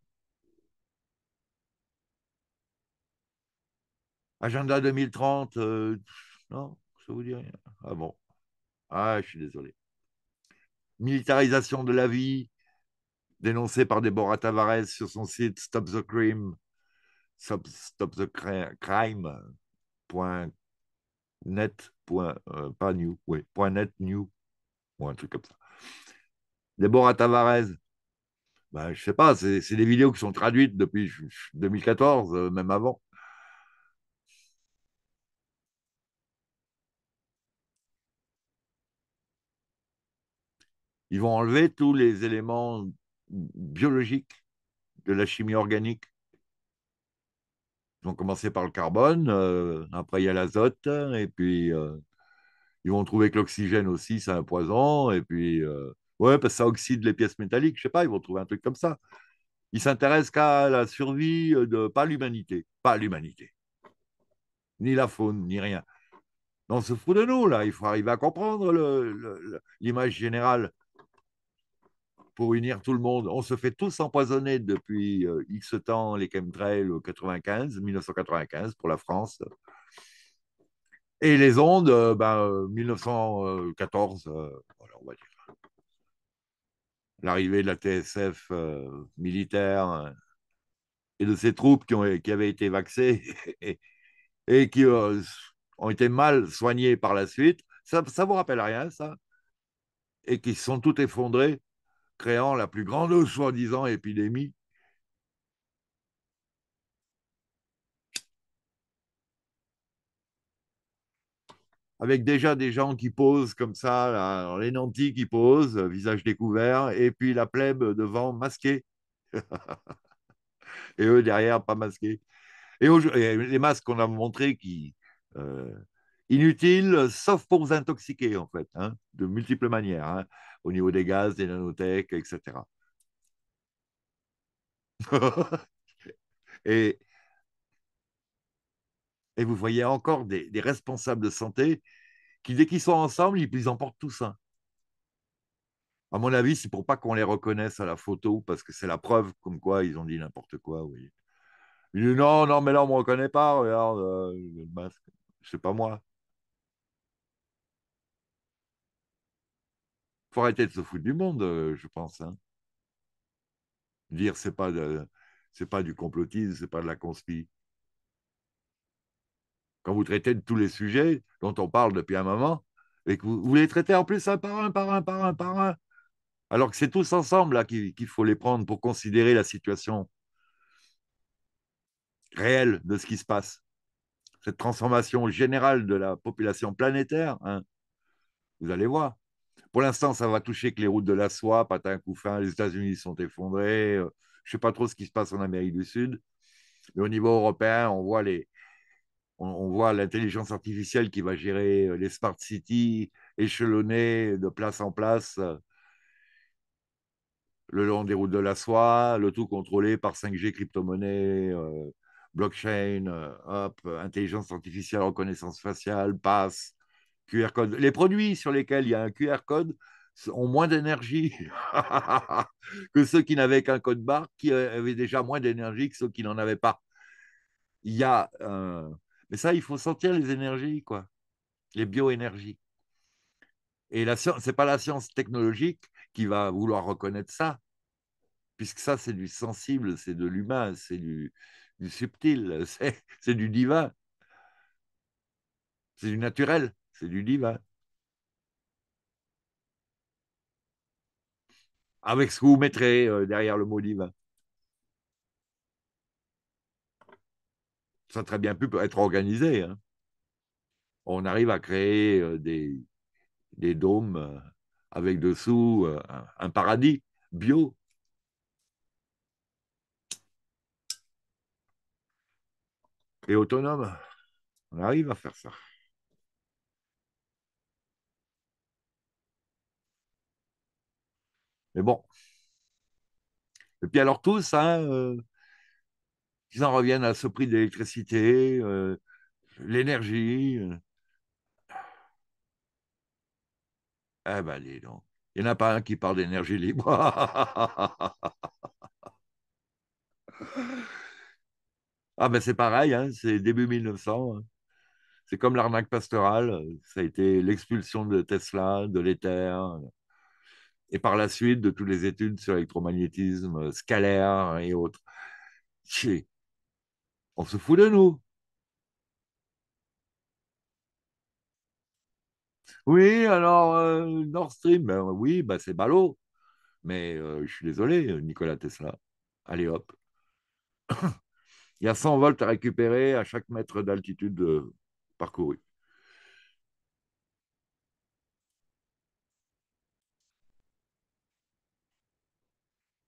Agenda 2030, non, ça vous dit rien. Ah bon. Ah, je suis désolé. Militarisation de la vie, dénoncé par Deborah Tavares sur son site Stop the Crime, Stop, Point net, euh, pas new, point net new, ou un truc comme ça. Déborah Tavares, je bah, je sais pas, c'est des vidéos qui sont traduites depuis 2014, euh, même avant. Ils vont enlever tous les éléments biologique de la chimie organique. Ils vont commencer par le carbone, euh, après il y a l'azote, et puis euh, ils vont trouver que l'oxygène aussi, c'est un poison, et puis, euh, ouais, parce que ça oxyde les pièces métalliques, je sais pas, ils vont trouver un truc comme ça. Ils s'intéressent qu'à la survie de, pas l'humanité, pas l'humanité, ni la faune, ni rien. dans ce fout de nous, là, il faut arriver à comprendre l'image générale pour unir tout le monde. On se fait tous empoisonner depuis euh, X temps, les chemtrails 95, 1995 pour la France. Et les ondes, euh, ben, 1914, euh, on va dire. L'arrivée de la TSF militaire et de ces troupes qui, ont, qui avaient été vaccées <laughs> et, qui ont été mal soignées par la suite. Ça ne vous rappelle rien, ça Et qui sont toutes effondrés créant la plus grande euh, soi-disant épidémie. Avec déjà des gens qui posent comme ça, les nantis qui posent, euh, visage découvert, et puis la plèbe devant masquée. <laughs> et eux derrière pas masqués. Et, les masques qu'on a montrés qui, euh, inutile, sauf pour vous intoxiquer, en fait, hein, de multiples manières, hein, au niveau des gaz, des nanotech, etc. <laughs> et, et vous voyez encore des, responsables de santé qui, dès qu'ils sont ensemble, ils, emportent tout ça. À mon avis, c'est pour pas qu'on les reconnaisse à la photo, parce que c'est la preuve comme quoi ils ont dit n'importe quoi. Oui. non, non, mais là, on me reconnaît pas, regarde, euh, C'est pas moi. faut arrêter de se foutre du monde, euh, je pense. Hein. Dire c'est pas c'est pas du complotisme, c'est pas de la conspi. Quand vous traitez de tous les sujets dont on parle depuis un moment et que vous, les traitez en plus un par un, par un, par un, par un, alors que c'est tous ensemble là qu'il faut les prendre pour considérer la situation réelle de ce qui se passe, cette transformation générale de la population planétaire. Hein. Vous allez voir. Pour l'instant, ça va toucher que les routes de la soie, patin, couffin, les États-Unis sont effondrés. Euh, je ne sais pas trop ce qui se passe en Amérique du Sud. Mais au niveau européen, on voit les, on, voit l'intelligence artificielle qui va gérer euh, les smart cities échelonnées de place en place euh, le long des routes de la soie, le tout contrôlé par 5G, crypto-monnaie, blockchain, intelligence artificielle, reconnaissance faciale, passe, les produits sur lesquels il y a un QR code ont moins d'énergie <laughs> que ceux qui n'avaient qu'un code barre, qui euh, avaient déjà moins d'énergie que ceux qui n'en avaient pas. Il y a, mais ça, il faut sentir les énergies, quoi, les bioénergies. Et la n'est c'est pas la science technologique qui va vouloir reconnaître ça, puisque ça, c'est du sensible, c'est de l'humain, c'est du subtil, <laughs> c'est du divin, c'est du naturel. C'est du divin. Avec ce que vous mettrez euh, derrière le mot divin. Ça a très bien pu être organisé. Hein. On arrive à créer euh, des, dômes euh, avec dessous un paradis bio. et autonome. On arrive à faire ça. Mais bon. Et puis alors tous, hein, euh, ils en reviennent à ce prix de l'électricité, euh, l'énergie. Eh ben, dis donc. Il n'y en a pas un qui parle d'énergie libre. <laughs> ah ben c'est pareil, hein, c'est début 1900. Hein. C'est comme l'arnaque pastorale, ça a été l'expulsion de Tesla, de l'éther et par la suite de toutes les études sur l'électromagnétisme euh, scalaire et autres. Tché, On se fout de nous. Oui, alors euh, Nord Stream, ben, oui, ben, c'est ballot. Mais euh, je suis désolé, Nicolas Tesla. Allez hop. <coughs> Il y a 100 volts à récupérer à chaque mètre d'altitude parcouru.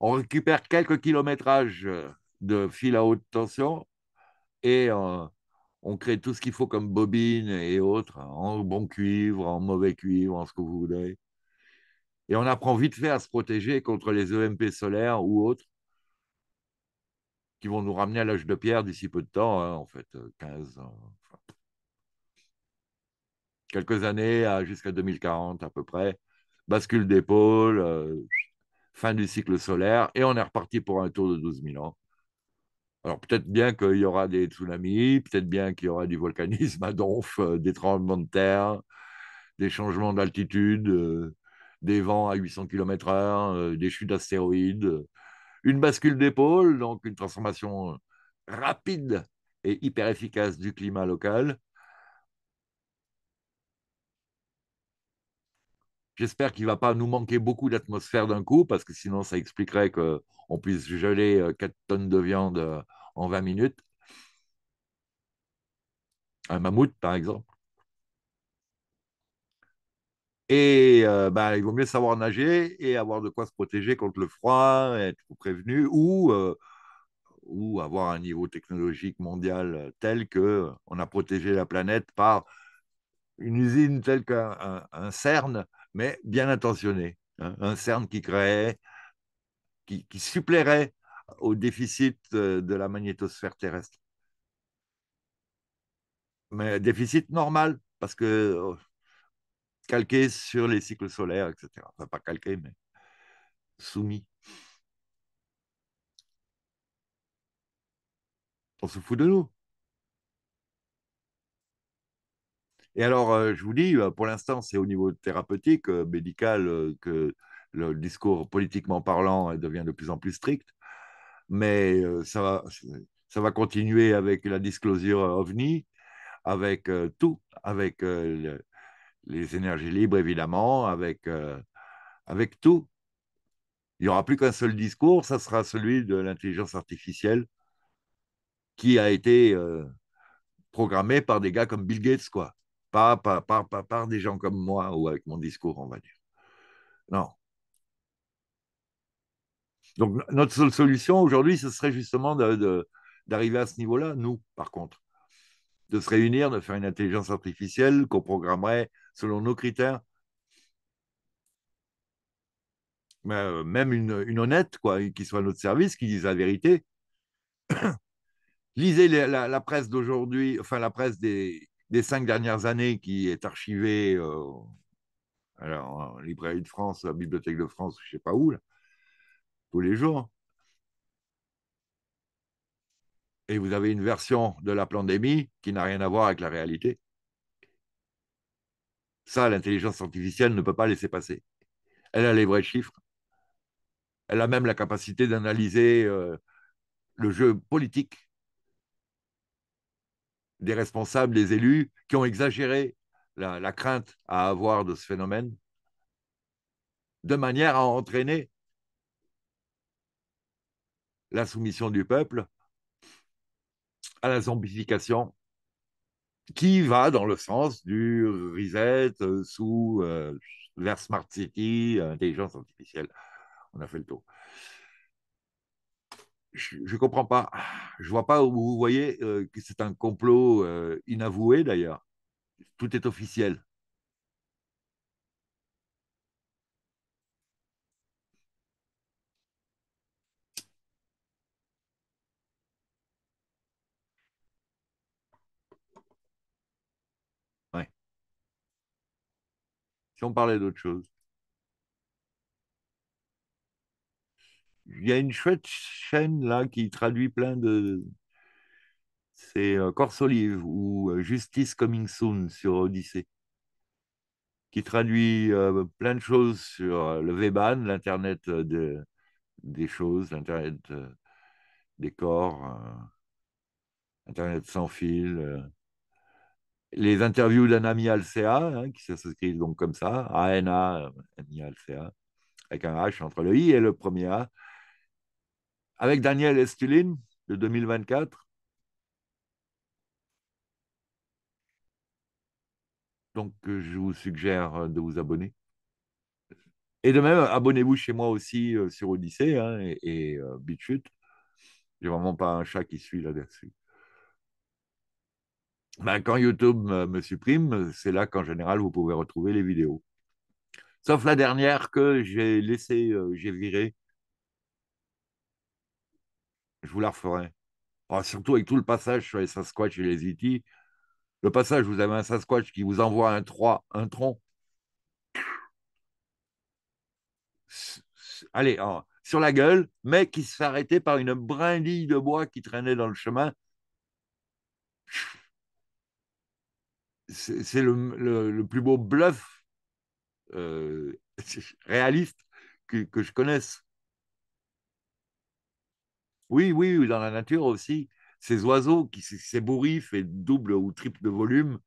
on récupère quelques kilométrages euh, de fil à haute tension et euh, on crée tout ce qu'il faut comme bobines et autres, en bon cuivre, en mauvais cuivre, en ce que vous voulez. Et on apprend vite fait à se protéger contre les EMP solaires ou autres qui vont nous ramener à l'âge de pierre d'ici peu de temps, hein, en fait, 15, euh, quelques années jusqu'à 2040 à peu près. Bascule d'épaule, fin du cycle solaire, et on est reparti pour un tour de 12 000 ans. Alors peut-être bien qu'il y aura des tsunamis, peut-être bien qu'il y aura du volcanisme à donf, euh, des tremblements de terre, des changements d'altitude, euh, des vents à 800 km/h, euh, des chutes d'astéroïdes, une bascule d'épaule, donc une transformation rapide et hyper efficace du climat local, J'espère qu'il ne va pas nous manquer beaucoup d'atmosphère d'un coup, parce que sinon, ça expliquerait qu'on puisse geler 4 euh, tonnes de viande euh, en 20 minutes. Un mammouth, par exemple. Et euh, bah, il vaut mieux savoir nager et avoir de quoi se protéger contre le froid, être prévenu, ou, ou avoir un niveau technologique mondial tel qu'on a protégé la planète par une usine telle qu'un CERN mais bien intentionné. Hein. un CERN qui créait, qui, qui supplérait au déficit euh, de la magnétosphère terrestre. Mais déficit normal, parce que euh, calqué sur les cycles solaires, etc. Enfin, pas calqué, mais soumis. On se fout de nous. Et alors, euh, je vous dis, euh, pour l'instant, c'est au niveau thérapeutique, euh, médical, que le discours politiquement parlant devient de plus en plus strict. Mais ça va, continuer avec la disclosure ovni, avec tout, avec les énergies libres, évidemment, avec, avec tout. Il n'y aura plus qu'un seul discours, ça sera celui de l'intelligence artificielle qui a été programmé par des gars comme Bill Gates, quoi. Pas par, par, par, des gens comme moi ou avec mon discours, on va dire. Non. Donc notre seule solution aujourd'hui, ce serait justement d'arriver à ce niveau-là, nous, par contre. De se réunir, de faire une intelligence artificielle qu'on programmerait selon nos critères. Mais, euh, même une, honnête, quoi, qui soit à notre service, qui dise la vérité. <coughs> Lisez la, presse d'aujourd'hui, enfin la presse des, des cinq dernières années qui est archivé euh, alors, en librairie de France, la Bibliothèque de France, je ne sais pas où, tous les jours. Et vous avez une version de la pandémie qui n'a rien à voir avec la réalité. Ça, l'intelligence artificielle ne peut pas laisser passer. Elle a les vrais chiffres. Elle a même la capacité d'analyser euh, le jeu politique des responsables, des élus, qui ont exagéré la, crainte à avoir de ce phénomène, de manière à entraîner la soumission du peuple à la zombification qui va dans le sens du reset euh, sous euh, vers Smart City, euh, intelligence artificielle. On a fait le tour je ne comprends pas. Ah, je vois pas où vous voyez euh, que c'est un complot euh, inavoué d'ailleurs. Tout est officiel. Ouais. Si on parlait d'autre chose. il y a une chouette chaîne là qui traduit plein de. C'est euh, Corse Olive ou euh, Justice Coming Soon sur Odyssée, qui traduit euh, plein de choses sur le Weban, l'Internet des choses, l'Internet des corps, Internet sans fil. les interviews ami Alcea, hein, qui s'inscrivent donc comme ça, ANA, Alcea, avec un H entre le I et le premier A avec Daniel Estulin de 2024. Donc, euh, je vous suggère euh, de vous abonner. Et de même, abonnez-vous chez moi aussi euh, sur Odyssée hein, et, bitchut Je n'ai J'ai vraiment pas un chat qui suit là-dessus. Ben, quand YouTube me supprime, c'est là qu'en général vous pouvez retrouver les vidéos. Sauf la dernière que j'ai laissée, j'ai virée je vous la referai. Ah, surtout avec tout le passage sur les Sasquatch et les E.T. Le passage, vous avez un Sasquatch qui vous envoie un, 3, un tronc. Allez, hein, sur la gueule, mais qui s'est arrêté par une brindille de bois qui traînait dans le chemin. C'est le, plus beau bluff euh, <laughs> réaliste que je connaisse. Oui, oui, dans la nature aussi. Ces oiseaux, qui, s'ébouriffent et double ou triple de volume.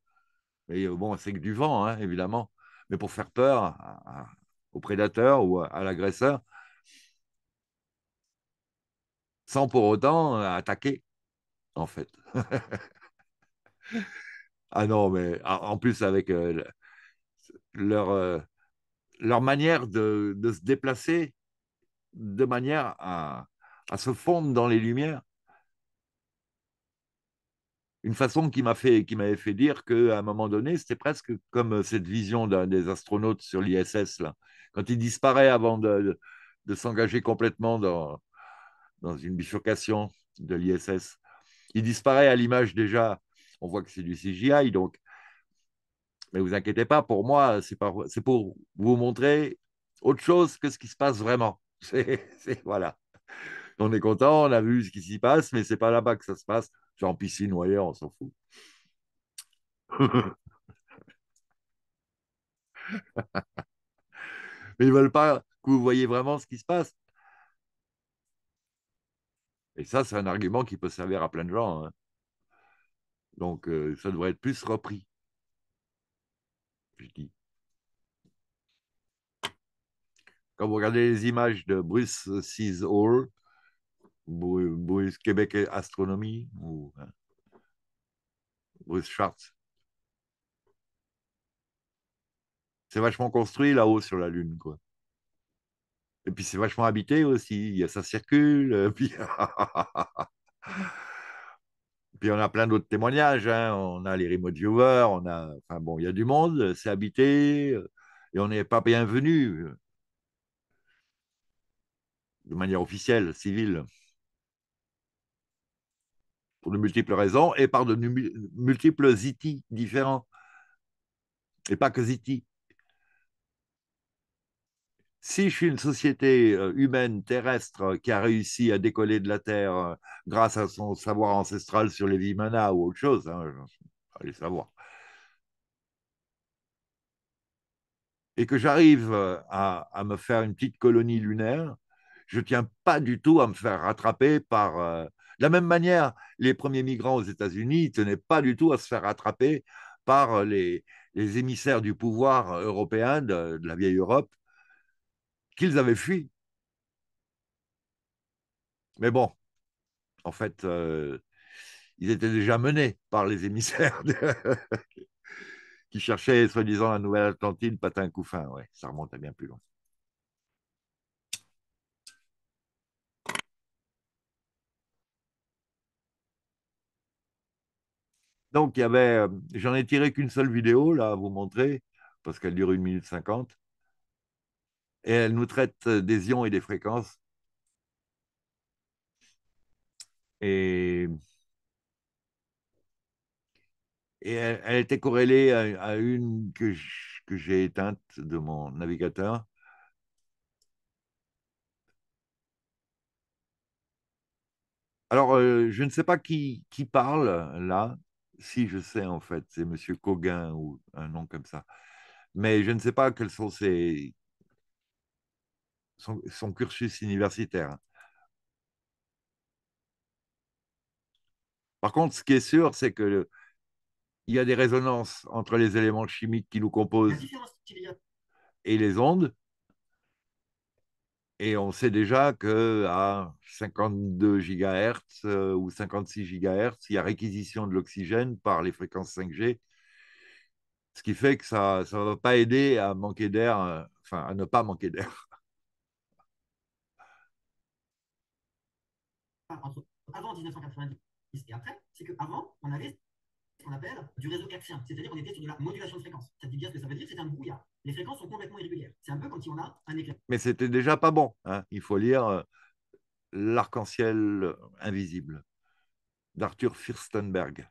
Et euh, bon, c'est que du vent, hein, évidemment. Mais pour faire peur à, au prédateur ou à, l'agresseur, sans pour autant euh, attaquer, en fait. <laughs> ah non, mais en plus avec euh, leur, leur manière de, se déplacer de manière à, à se fondre dans les lumières. Une façon qui m'a fait, qui m'avait fait dire qu'à un moment donné, c'était presque comme cette vision d'un des astronautes sur l'ISS là, quand il disparaît avant de, s'engager complètement dans, dans une bifurcation de l'ISS. Il disparaît à l'image déjà. On voit que c'est du CGI, donc. Mais vous inquiétez pas, pour moi, c'est pour vous montrer autre chose que ce qui se passe vraiment. <laughs> voilà on est content, on a vu ce qui s'y passe, mais c'est pas là-bas que ça se passe. C'est en piscine ou ailleurs, on s'en fout. <laughs> mais ils veulent pas que vous voyez vraiment ce qui se passe. Et ça, c'est un argument qui peut servir à plein de gens. Hein. Donc, euh, ça devrait être plus repris. Je dis. Quand vous regardez les images de Bruce Seas Hall, Bruce Québec Astronomie ou hein, Bruce Schwartz. C'est vachement construit là-haut sur la Lune, quoi. Et puis c'est vachement habité aussi, ça circule, <laughs> <laughs> puis... on a plein d'autres témoignages, hein. on a les remote viewers, on a... bon, il y a du monde, c'est habité, euh, et on n'est pas bienvenu euh, de manière officielle, civile pour de multiples raisons et par de multiples ziti différents. Et pas que ziti. Si je suis une société euh, humaine terrestre qui a réussi à décoller de la Terre euh, grâce à son savoir ancestral sur les vimana ou autre chose, hein, les savoir, et que j'arrive euh, à, à, me faire une petite colonie lunaire, je ne tiens pas du tout à me faire rattraper par de la même manière, les premiers migrants aux États-Unis ne tenaient pas du tout à se faire attraper par euh, les, émissaires du pouvoir euh, européen de, la vieille Europe qu'ils avaient fui. Mais bon, en fait, euh, ils étaient déjà menés par les émissaires <laughs> qui cherchaient, soi-disant, la Nouvelle-Atlantide, patin couffin. Ouais, ça remonte à bien plus loin. Donc, il euh, j'en ai tiré qu'une seule vidéo, là, à vous montrer, parce qu'elle dure 1 minute 50. Et elle nous traite euh, des ions et des fréquences. Et, elle, était corrélée à, une que j'ai éteinte de mon navigateur. Alors, euh, je ne sais pas qui, qui parle là. Si, je sais en fait, c'est Monsieur Coguin ou un nom comme ça. Mais je ne sais pas quels sont ses, son, cursus universitaire. Par contre, ce qui est sûr, c'est que il y a des résonances entre les éléments chimiques qui nous composent et les ondes, et on sait déjà qu'à 52 GHz ou 56 GHz, il y a réquisition de l'oxygène par les fréquences 5G, ce qui fait que ça ne va pas aider à manquer d'air, euh, enfin à ne pas manquer d'air. <laughs> avant 1990 et après, c'est qu'avant, on avait qu'on appelle du réseau hertzien, c'est-à-dire qu'on était sur de la modulation de fréquence. Ça dit bien ce que ça veut dire, c'est un brouillard. Les fréquences sont complètement irrégulières. C'est un peu comme si on a un éclair. Mais c'était déjà pas bon. Hein. Il faut lire euh, L'arc-en-ciel invisible d'Arthur Fürstenberg.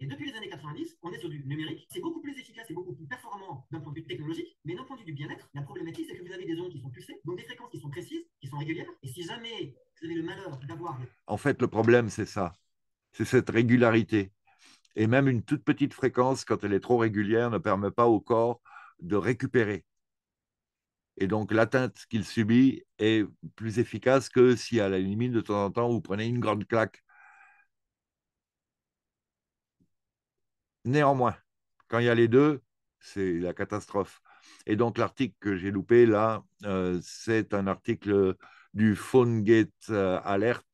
Et depuis les années 90, on est sur du numérique. C'est beaucoup plus efficace et beaucoup plus performant d'un point de vue technologique, mais d'un point de vue du bien-être, la problématique, c'est que vous avez des ondes qui sont pulsées, donc des fréquences qui sont précises, qui sont régulières. Et si jamais vous avez le malheur d'avoir. En fait, le problème, c'est ça. C'est cette régularité. Et même une toute petite fréquence, quand elle est trop régulière, ne permet pas au corps de récupérer. Et donc l'atteinte qu'il subit est plus efficace que si, à la limite, de temps en temps, vous prenez une grande claque. Néanmoins, quand il y a les deux, c'est la catastrophe. Et donc l'article que j'ai loupé là, euh, c'est un article du PhoneGate euh, Alert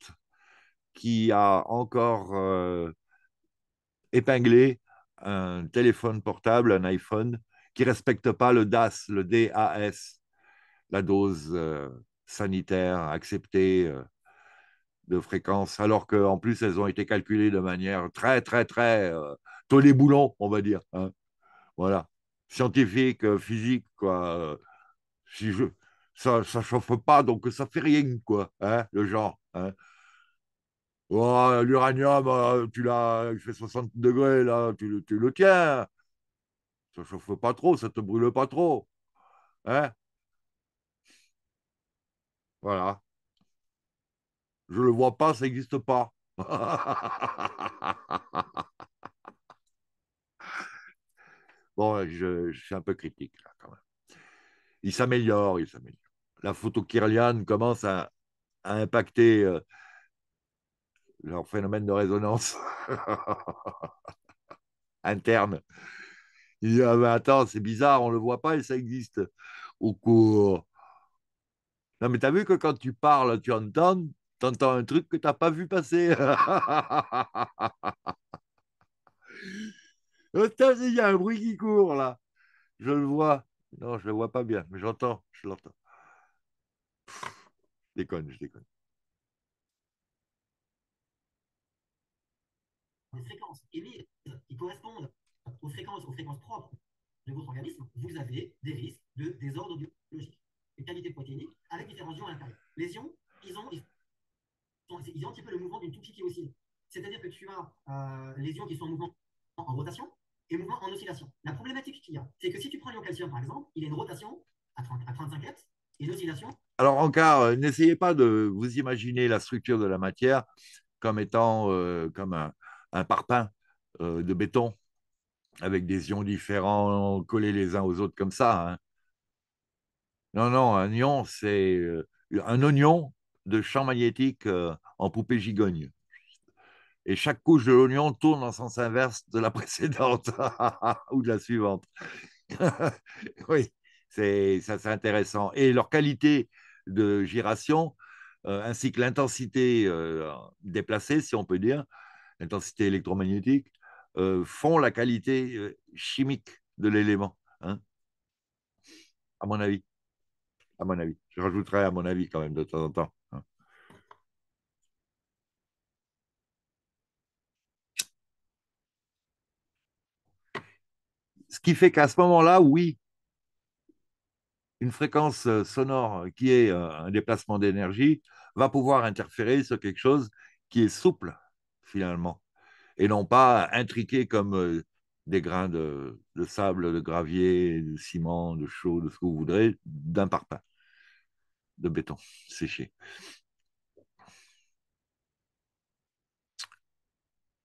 qui a encore euh, épinglé un téléphone portable, un iPhone, qui ne respecte pas le DAS, le DAS, la dose euh, sanitaire acceptée euh, de fréquence, alors qu'en plus, elles ont été calculées de manière très, très, très euh, boulon on va dire. Hein. Voilà. Scientifique, physique, quoi. Si je, ça ne chauffe pas, donc ça fait rien, quoi, hein, le genre. Hein. Oh, l'uranium, euh, tu l'as, il fait 60 degrés, là, tu, le tiens. Ça ne chauffe pas trop, ça ne te brûle pas trop. Hein voilà. Je ne le vois pas, ça n'existe pas. <laughs> bon, je, suis un peu critique là quand même. Il s'améliore, il s'améliore. La photo Kirlian commence à, à impacter euh, le phénomène de résonance <laughs> interne. Il dit, ah, attends, c'est bizarre, on ne le voit pas et ça existe au cours. Non, mais tu as vu que quand tu parles, tu entends, t'entends un truc que tu n'as pas vu passer. <laughs> Euh, il y a un bruit qui court là. Je le vois. Non, je le vois pas bien, mais j'entends, je l'entends. Je déconne, je déconne. des fréquences émises qui euh, correspondent aux fréquences, aux fréquences propres de votre organisme, vous avez des risques de désordre biologique, une qualité protéinique avec différents ions à l'intérieur. Les ions, ils ont, ils un petit peu le mouvement d'une toupie qui oscille. C'est-à-dire que tu as euh, les ions qui sont en mouvement en rotation et mouvement en oscillation. La problématique qu'il y a, c'est que si tu prends l'ion calcium, par exemple, il a une rotation à, 35 Hz et une oscillation. Alors, encore, euh, n'essayez pas de vous imaginer la structure de la matière comme étant comme un, un parpaing euh, de béton avec des ions différents collés les uns aux autres comme ça. Hein. Non, non, un ion, c'est euh, un oignon de champ magnétique euh, en poupée gigogne. Et chaque couche de l'oignon tourne en sens inverse de la <laughs> précédente <laughs> ou de la suivante. <laughs> oui, c'est intéressant. Et leur qualité de giration, ainsi que l'intensité déplacée, si on peut dire, intensité électromagnétique, euh, font la qualité euh, chimique de l'élément, hein. à mon avis. À mon avis. Je rajouterai à mon avis quand même de temps en temps. Hein. Ce qui fait qu'à ce moment-là, oui, une fréquence euh, sonore qui est un déplacement d'énergie va pouvoir interférer sur quelque chose qui est souple finalement, et non pas intriqués comme euh, des grains de, sable, de gravier, de ciment, de chaux, de ce que vous voudrez, d'un parpaing de béton séché.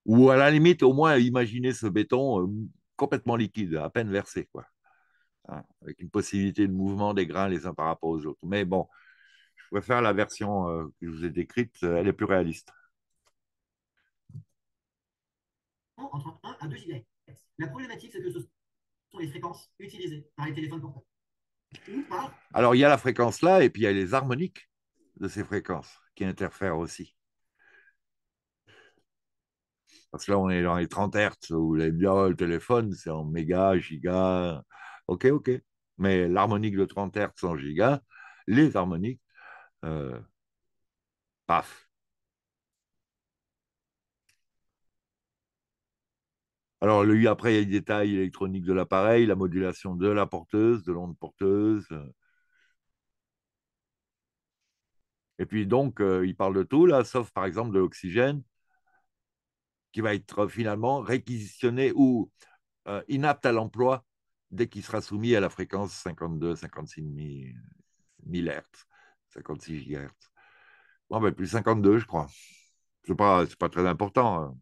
Ou à la limite, au moins, imaginez ce béton euh, complètement liquide, à peine versé, quoi. Hein, avec une possibilité de mouvement des grains les uns par rapport aux autres. Mais bon, je préfère la version euh, que je vous ai décrite, elle est plus réaliste. entre 1 à 2 GHz. La problématique, c'est que ce sont les fréquences utilisées par les téléphones portables. Alors, il y a la fréquence là, et puis il y a les harmoniques de ces fréquences qui interfèrent aussi. Parce que là, on est dans les 30 Hz où les, oh, le téléphone, c'est en méga, giga. OK, OK. Mais l'harmonique de 30 Hz en giga, les harmoniques, euh, paf, Alors, après, il y a les détails électroniques de l'appareil, la modulation de la porteuse, de l'onde porteuse. Euh. Et puis, donc, euh, il parle de tout, là, sauf par exemple de l'oxygène, qui va être finalement réquisitionné ou euh, inapte à l'emploi dès qu'il sera soumis à la fréquence 52, 56 Hz, 56 GHz. Bon, ben, plus 52, je crois. Ce n'est pas, très important. Hein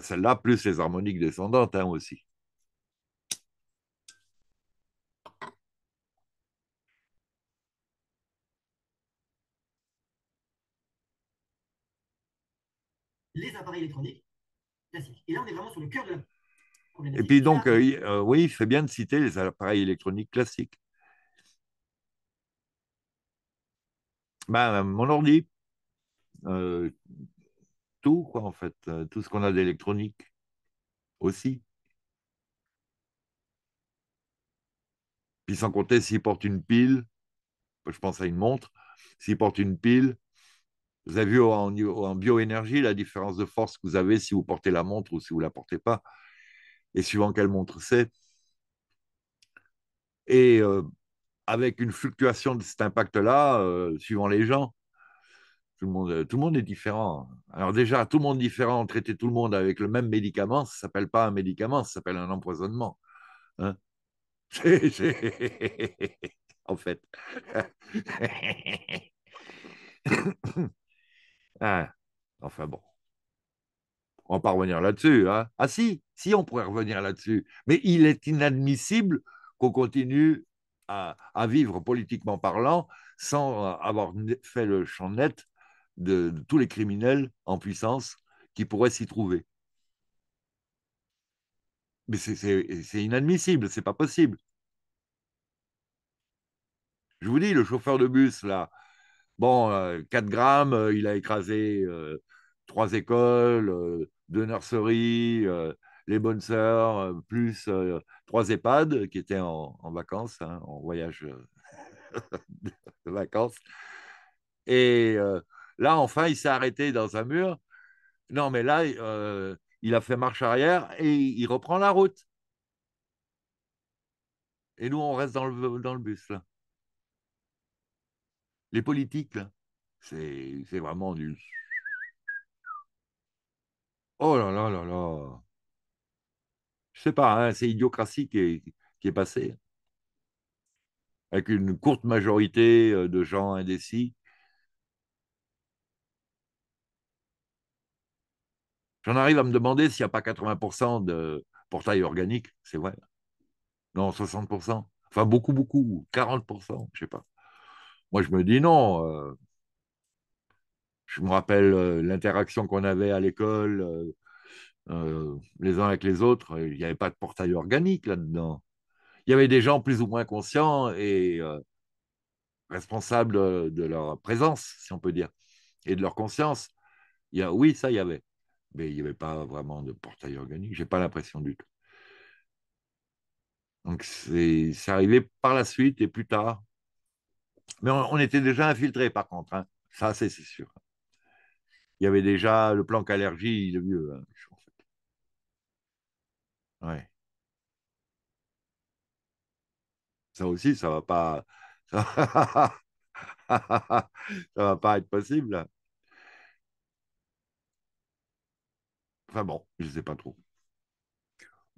celle-là, plus les harmoniques descendantes hein, aussi. Les appareils électroniques classiques. Et là, on est vraiment sur le cœur de la et puis donc, euh, euh, oui, c'est bien de citer les appareils électroniques classiques. Ben, mon ordi, euh, tout, quoi, en fait, euh, tout ce qu'on a d'électronique aussi. Puis sans compter s'il porte une pile, je pense à une montre, s'il porte une pile, vous avez vu en, en bioénergie la différence de force que vous avez si vous portez la montre ou si vous ne la portez pas, et suivant quelle montre c'est. Et euh, avec une fluctuation de cet impact-là, euh, suivant les gens, tout le, monde, euh, tout le monde est différent. Alors déjà, tout le monde différent, traiter tout le monde avec le même médicament, ça s'appelle pas un médicament, ça s'appelle un empoisonnement. Hein. <laughs> en fait. <coughs> Ah, enfin bon. On va pas revenir là-dessus. Hein ah si, si on pourrait revenir là-dessus. Mais il est inadmissible qu'on continue à, à, vivre politiquement parlant sans avoir fait le champ net de, tous les criminels en puissance qui pourraient s'y trouver. Mais c'est inadmissible, c'est pas possible. Je vous dis, le chauffeur de bus, là, bon, 4 euh, grammes, euh, il a écrasé euh, trois écoles, deux nurseries, les bonnes sœurs, plus trois EHPAD qui étaient en, vacances, hein, en voyage <laughs> de vacances. Et Là, enfin, il s'est arrêté dans un mur. Non, mais là, euh, il a fait marche arrière et il reprend la route. Et nous, on reste dans le, bus, là. Les politiques, là, c'est vraiment du... Oh là là là là Je sais pas, hein, c'est idiocratie qui qui est passée. Avec une courte majorité euh, de gens indécis J'en arrive à me demander s'il n'y a pas 80% de portail organique, c'est vrai. Non, 60%. Enfin, beaucoup, beaucoup. 40%, je ne sais pas. Moi, je me dis non. Euh, je me rappelle euh, l'interaction qu'on avait à l'école, euh, les uns avec les autres. Il n'y avait pas de portail organique là-dedans. Il y avait des gens plus ou moins conscients et responsables de, leur présence, si on peut dire, et de leur conscience. Il oui, ça, il y avait mais il n'y avait pas vraiment de portail organique. je n'ai pas l'impression du tout. Donc c'est arrivé par la suite et plus tard. Mais on, était déjà infiltré par contre, hein. ça c'est sûr. Il y avait déjà le plan qu'allergie, le vieux. Hein, ça aussi, ça va pas, <laughs> ça va pas être possible. Enfin bon, je ne sais pas trop.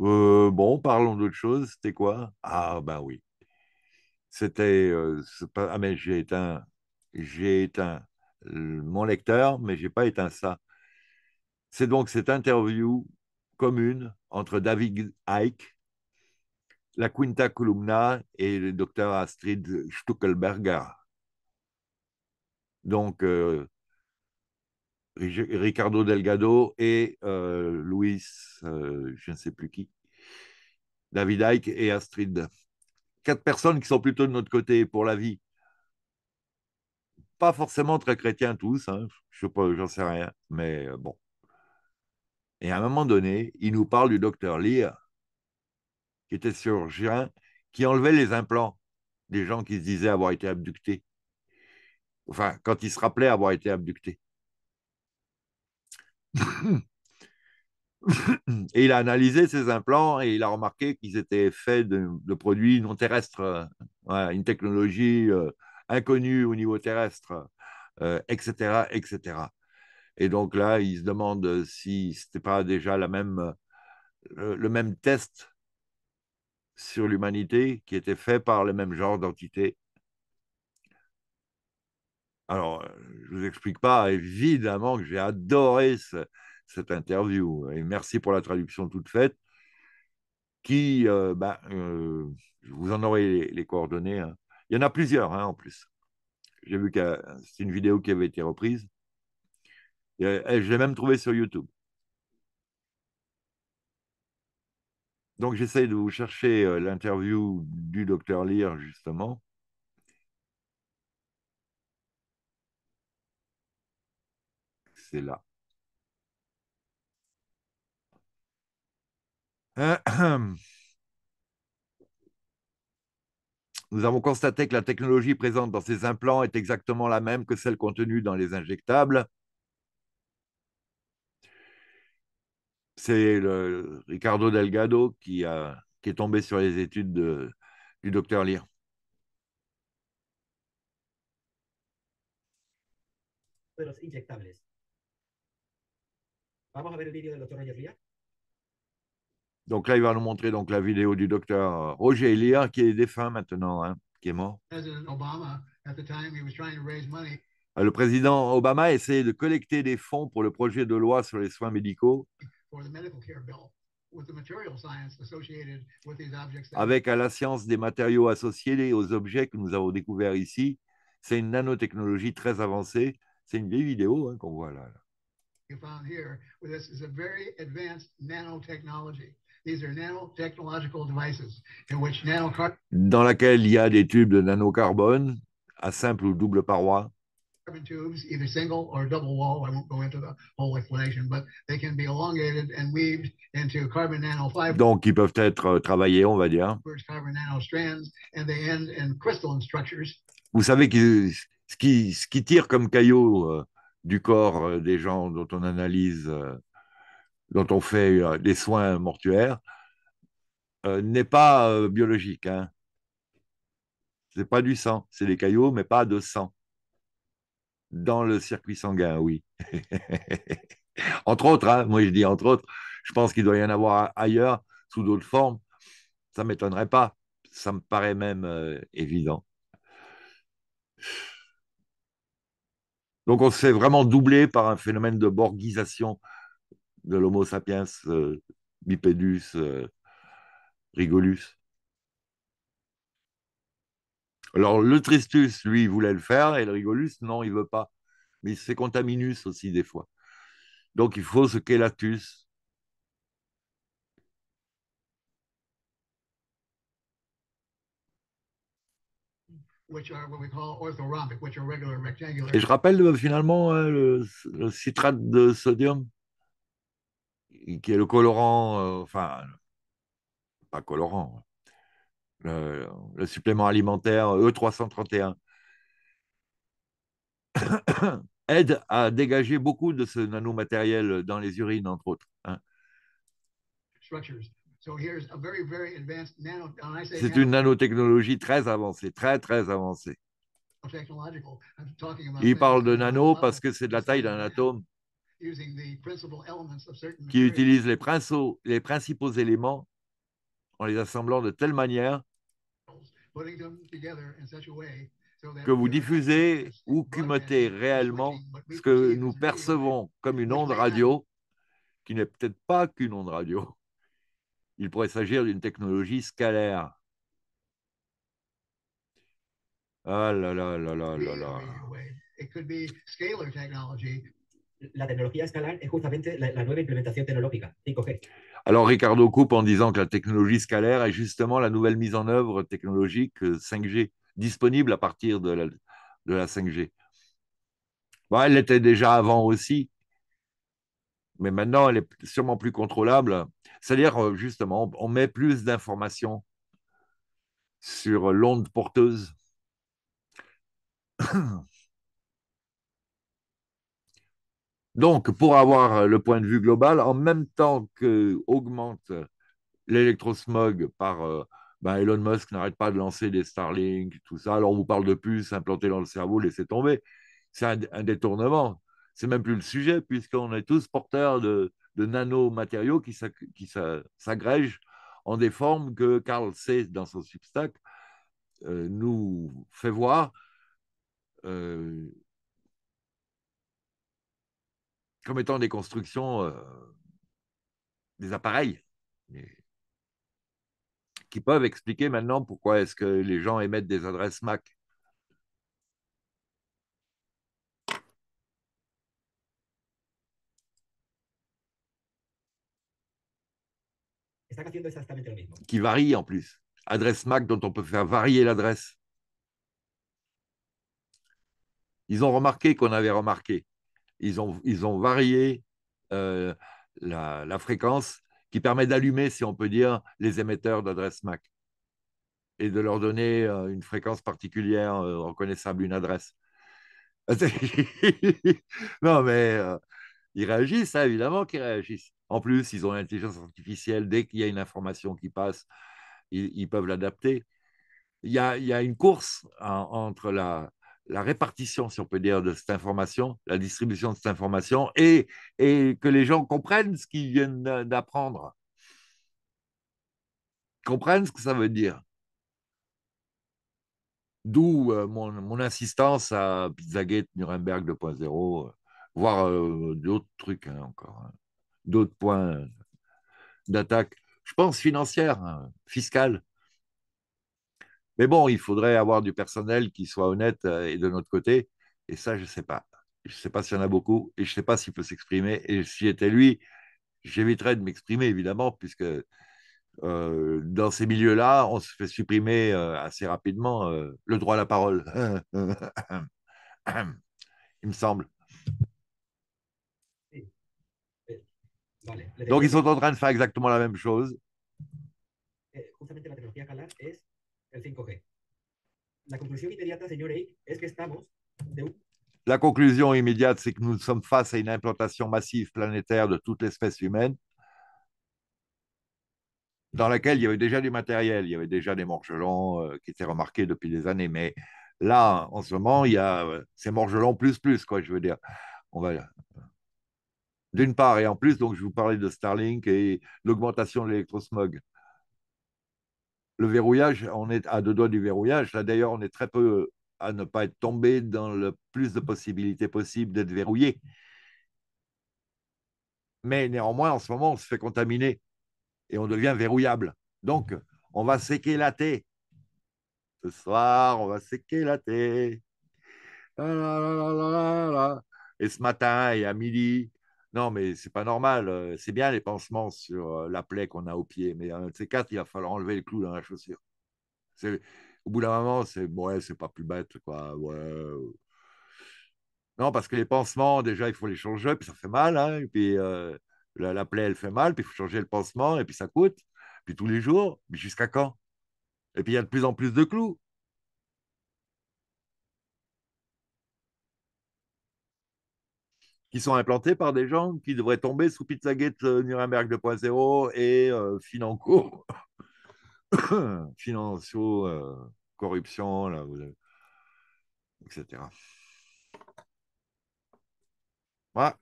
Euh, bon, parlons d'autre chose. C'était quoi Ah, ben oui. C'était. Euh, ah, mais j'ai éteint, j'ai mon lecteur, mais j'ai pas éteint ça. C'est donc cette interview commune entre David Icke, la Quinta Columna et le docteur Astrid Stuckelberger. Donc, euh, Ricardo Delgado et Louis, euh, Luis, euh, je ne sais plus qui, David Ike et Astrid. Quatre personnes qui sont plutôt de notre côté pour la vie. Pas forcément très chrétiens tous, hein. je n'en sais rien, mais euh, bon. Et à un moment donné, il nous parle du docteur Lear, qui était chirurgien, qui enlevait les implants des gens qui se disaient avoir été abductés. Enfin, quand ils se rappelaient avoir été abductés et il a analysé ces implants et il a remarqué qu'ils étaient faits de, produits non terrestres, une technologie euh, inconnue au niveau terrestre, etc., euh, etc. Et donc là, il se demande si ce n'était pas déjà la même, le, euh, le même test sur l'humanité qui était fait par le même genre d'entité alors, je ne vous explique pas, évidemment que j'ai adoré cette interview. Et merci pour la traduction toute faite, qui, euh, bah, euh, vous en aurez les, coordonnées. Hein. Il y en a plusieurs, hein, en plus. J'ai vu que c'est une vidéo qui avait été reprise. Et, je l'ai même trouvée sur YouTube. Donc, j'essaye de vous chercher euh, l'interview du docteur Lear, justement. là. Euh, <clears throat> Nous avons constaté que la technologie présente dans ces implants est exactement la même que celle contenue dans les injectables. C'est Ricardo Delgado qui, a, est tombé sur les études de, du docteur Lear. Donc là, il va nous montrer donc la vidéo du docteur euh, Roger Elia, qui est défunt maintenant, hein, qui est mort. Le président Obama essayait de collecter des fonds pour le projet de loi sur les soins médicaux avec à la science des matériaux associés aux objets que nous avons découverts ici. C'est une nanotechnologie très avancée. C'est une vieille vidéo hein, qu'on voit là found here with this is a very advanced nanotechnology. These are nanotechnological devices in which nanocarbon dans laquelle il y a des tubes de nanocarbone à simple ou double paroi. Tubes, either single or double wall. I won't go into the whole explanation, but they can be elongated and weaved into carbon nanofibers. Donc, ils peuvent être euh, travaillés, on va dire. Carbon nanostrands, and they end in crystalline structures. Vous savez que ce qui, ce qui tire comme caillot euh, du corps euh, des gens dont on analyse, euh, dont on fait euh, des soins mortuaires, n'est pas biologique. Hein. Ce n'est pas du sang, c'est des cailloux mais pas de sang. Dans le circuit sanguin, oui. <laughs> entre autres, hein, moi je dis entre autres, je pense qu'il doit y en avoir ailleurs, sous d'autres formes. Ça ne m'étonnerait pas. Ça me paraît même évident. Donc on s'est vraiment doublé par un phénomène de borgisation de l'Homo sapiens euh, bipedus euh, rigolus. Alors le tristus, lui, voulait le faire, et le rigolus, non, il veut pas. Mais c'est contaminus aussi des fois. Donc il faut ce qu'est l'atus, Et je rappelle euh, finalement hein, le, citrate de sodium, qui est le colorant, euh, enfin, pas colorant, le, supplément alimentaire E331, <coughs> aide à dégager beaucoup de ce nanomatériel dans les urines, entre autres. Hein. C'est une nanotechnologie très avancée, très très avancée. Il parle de nano parce que c'est de la taille d'un atome qui utilise les principaux, les principaux éléments en les assemblant de telle manière que vous diffusez ou cumotez réellement ce que nous percevons comme une onde radio, qui n'est peut-être pas qu'une onde radio il pourrait s'agir d'une technologie scalaire. Ah là là là là là là. La technologie scalaire est justement la, nouvelle implémentation technologique 5G. Alors Ricardo coupe en disant que la technologie scalaire est justement la nouvelle mise en œuvre technologique 5G, euh, disponible à partir de la, 5G. Bah, elle était déjà avant aussi, mais maintenant, elle est sûrement plus contrôlable. C'est-à-dire, euh, justement, on met plus d'informations sur l'onde porteuse. <coughs> Donc, pour avoir euh, le point de vue global, en même temps qu'augmente augmente l'électrosmog par euh, ben, Elon Musk n'arrête pas de lancer des Starlink, tout ça. Alors on vous parle de puces implantées dans le cerveau, laissez tomber. C'est un, détournement c'est même plus le sujet, puisqu'on est tous porteurs de, nanomatériaux qui s'agrègent en des formes que Carl C. dans son Substack euh, nous fait voir. Euh, comme étant des constructions, euh, des appareils, qui peuvent expliquer maintenant pourquoi est-ce que les gens émettent des adresses MAC. Qui varie en plus. Adresse MAC dont on peut faire varier l'adresse. Ils ont remarqué qu'on avait remarqué. Ils ont, ils ont varié euh, la, la, fréquence qui permet d'allumer, si on peut dire, les émetteurs d'adresse MAC et de leur donner euh, une fréquence particulière euh, reconnaissable, une adresse. <laughs> non, mais ils réagissent, hein, évidemment qu'ils réagissent. En plus, ils ont l'intelligence artificielle. Dès qu'il y a une information qui passe, ils, peuvent l'adapter. Il y, a, une course hein, entre la, la, répartition, si on peut dire, de cette information, la distribution de cette information, et, et que les gens comprennent ce qu'ils viennent d'apprendre, comprennent ce que ça veut dire. D'où euh, mon, mon, insistance à Pizzagate Nuremberg 2.0 voire euh, d'autres trucs hein, encore, hein. d'autres points d'attaque, je pense financière, hein, fiscale. Mais bon, il faudrait avoir du personnel qui soit honnête euh, et de notre côté, et ça, je ne sais pas. Je ne sais pas s'il y en a beaucoup, et je ne sais pas s'il peut s'exprimer, et si j'étais lui, j'éviterais de m'exprimer, évidemment, puisque euh, dans ces milieux-là, on se fait supprimer assez rapidement le droit à la parole, <laughs> il me semble. Donc ils sont en train de faire exactement la même chose. Eh, la conclusion immédiate, c'est que nous sommes face à une implantation massive planétaire de toute l'espèce humaine, dans laquelle il y avait déjà du matériel, il y avait déjà des morgelons euh, qui étaient remarqués depuis des années, mais là, en ce moment, il y a euh, ces morgelons plus plus, quoi, je veux dire. On va d'une part, et en plus, donc, je vous parlais de Starlink et l'augmentation de l'électrosmog. Le verrouillage, on est à deux doigts du verrouillage. Là, d'ailleurs, on est très peu à ne pas être tombé dans le plus de possibilités possibles d'être verrouillé. Mais néanmoins, en ce moment, on se fait contaminer et on devient verrouillable. Donc, on va thé Ce soir, on va s'éclater. Et ce matin et à midi. Non, mais c'est pas normal. Euh, c'est bien les pansements sur euh, la plaie qu'on a au pied, mais un de ces quatre, il va falloir enlever le clou dans la chaussure. Au bout d'un moment, c'est ouais, c'est pas plus bête, quoi. Non, parce que les pansements, déjà, il faut les changer, puis ça fait mal. Hein, et puis euh, la, plaie, elle fait mal, puis il faut changer le pansement, et puis ça coûte. Puis tous les jours, mais jusqu'à quand Et puis il y a de plus en plus de clous. qui sont implantés par des gens qui devraient tomber sous Pizzagate euh, Nuremberg 2.0 et euh, Financo, <coughs> Financio, euh, corruption, etc. Voilà.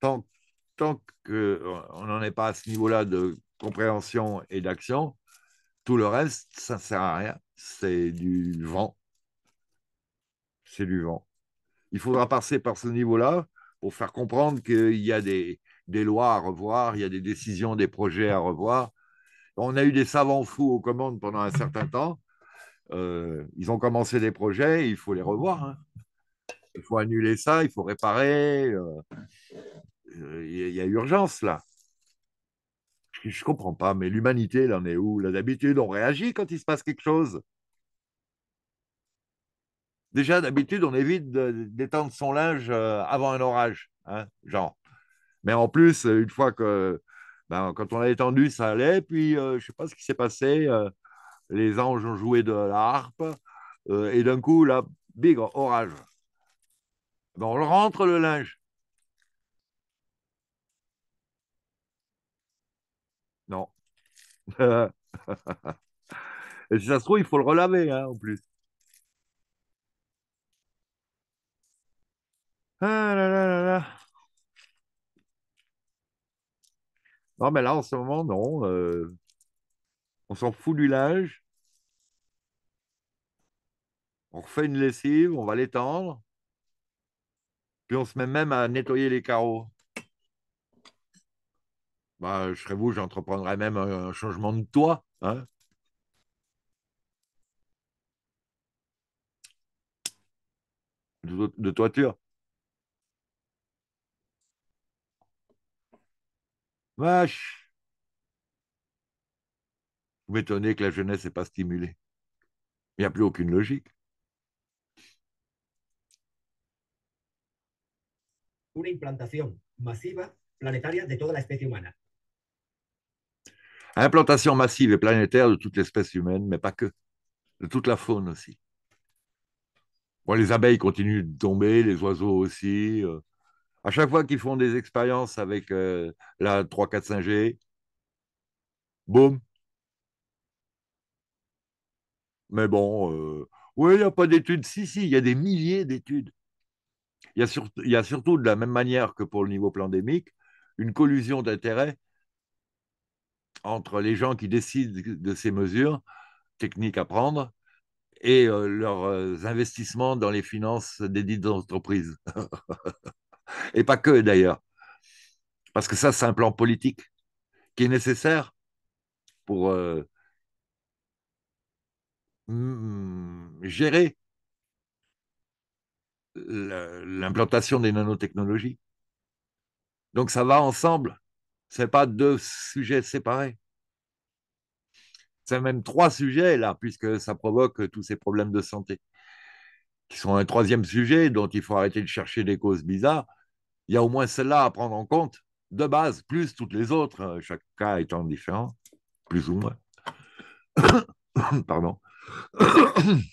Tant, tant euh, on n'en est pas à ce niveau-là de compréhension et d'action, tout le reste, ça ne sert à rien. C'est du vent c'est du vent. Il faudra passer par ce niveau-là pour faire comprendre qu'il y a des, lois à revoir, il y a des décisions, des projets à revoir. On a eu des savants fous aux commandes pendant un certain temps. Euh, ils ont commencé des projets, il faut les revoir. Hein. Il faut annuler ça, il faut réparer. Euh, euh, il y, a urgence là. Je ne comprends pas, mais l'humanité, là, on est où D'habitude, on réagit quand il se passe quelque chose. Déjà, d'habitude, on évite d'étendre son linge euh, avant un orage, hein, genre. Mais en plus, euh, une fois que, ben, quand on l'a étendu, ça allait. Puis, euh, je ne sais pas ce qui s'est passé. les anges ont joué de la harpe. et d'un coup, là, big orage. on rentre le linge. Non. <laughs> et si ça se trouve, il faut le relaver, hein, en plus. Ah là là là là. Non, mais là, en ce moment, non. Euh, on s'en fout du linge. On refait une lessive, on va l'étendre. Puis on se met même à nettoyer les carreaux. Bah, je serais vous, j'entreprendrais même un, changement de toit. Hein de toiture. Vache Vous m'étonnez que la jeunesse n'est pas stimulée. Il n'y a plus aucune logique. Une implantation massive planétaire de toute l'espèce humaine. Implantation massive et planétaire de toute l'espèce humaine, mais pas que, de toute la faune aussi. les abeilles continuent de tomber, les oiseaux aussi. Euh, à chaque fois qu'ils font des expériences avec euh, la 3, 4, 5G, boum. Mais bon, euh, oui, il n'y a pas d'études. Si, si, il y a des milliers d'études. Il y, a surtout, de la même manière que pour le niveau pandémique, une collusion d'intérêts entre les gens qui décident de ces mesures techniques à prendre et euh, leurs investissements dans les finances des dites entreprises. <laughs> Et pas que d'ailleurs. Parce que ça, c'est un plan politique qui est nécessaire pour euh, mm, gérer euh, l'implantation des nanotechnologies. Donc ça va ensemble. Ce n'est pas deux sujets séparés. C'est même trois sujets là, puisque ça provoque tous ces problèmes de santé, qui sont un troisième sujet dont il faut arrêter de chercher des causes bizarres il y a au moins celle-là à prendre en compte de base, plus toutes les autres, hein, chaque cas étant différent, plus ou moins. <coughs> Pardon. <coughs>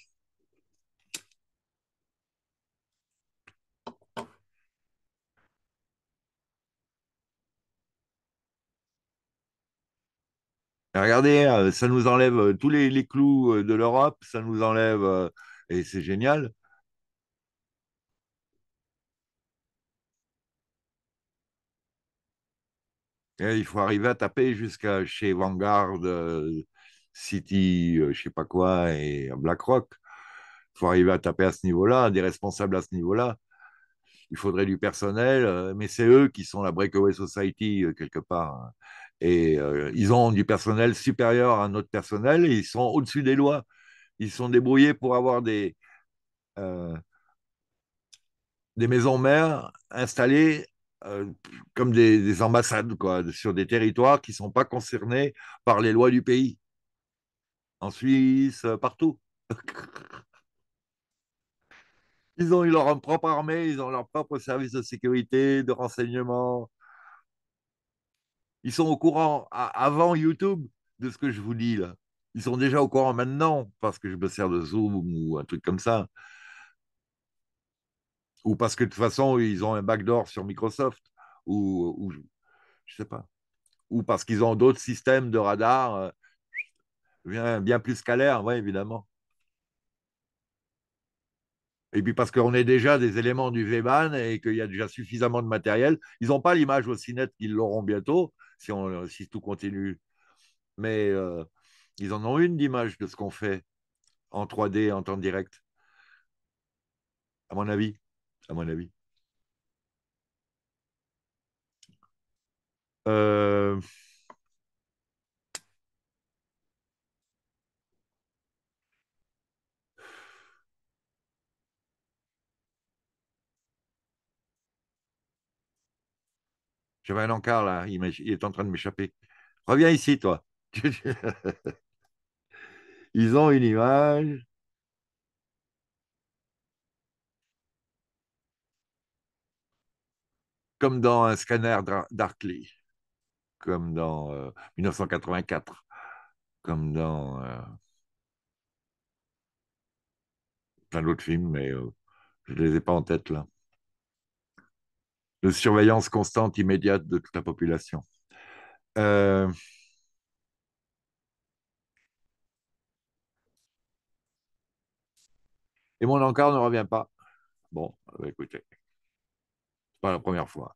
Regardez, euh, ça nous enlève euh, tous les, les clous euh, de l'Europe, ça nous enlève, et c'est génial, Hein, il faut arriver à taper jusqu'à chez Vanguard, euh, City, euh, je sais pas quoi, et BlackRock. Il faut arriver à taper à ce niveau-là, des responsables à ce niveau-là. Il faudrait du personnel, euh, mais c'est eux qui sont la Breakaway Society quelque part. Hein. Et ils ont du personnel supérieur à notre personnel ils sont au-dessus des lois. Ils sont débrouillés pour avoir des, des maisons mères installées euh, comme des, ambassades quoi, sur des territoires qui ne sont pas concernés par les lois du pays. En Suisse, euh, partout. <laughs> Ils ont eu leur propre armée, ils ont leur propre service de sécurité, de renseignement. Ils sont au courant avant YouTube de ce que je vous dis là. Ils sont déjà au courant maintenant parce que je me sers de Zoom ou un truc comme ça. Ou parce que de toute façon, ils ont un backdoor sur Microsoft. Ou, je sais pas. Ou parce qu'ils ont d'autres systèmes de radar euh, bien, bien, plus scalaires, Oui, évidemment. Et puis parce qu'on est déjà des éléments du VBAN et qu'il y a déjà suffisamment de matériel. Ils n'ont pas l'image aussi nette qu'ils l'auront bientôt, si, tout continue. Mais euh, ils en ont une d'image de ce qu'on fait en 3D, en temps direct, à mon avis à mon avis. Euh... J'avais un encart là, il est en train de m'échapper. Reviens ici, toi. <laughs> Ils ont une image. comme dans un scanner d'Arkley, comme dans 1984, euh, comme dans euh, plein d'autres films, mais euh, je ne les ai pas en tête là. De surveillance constante immédiate de toute la population. Et mon encart ne revient pas. Bon, bah, écoutez la première fois.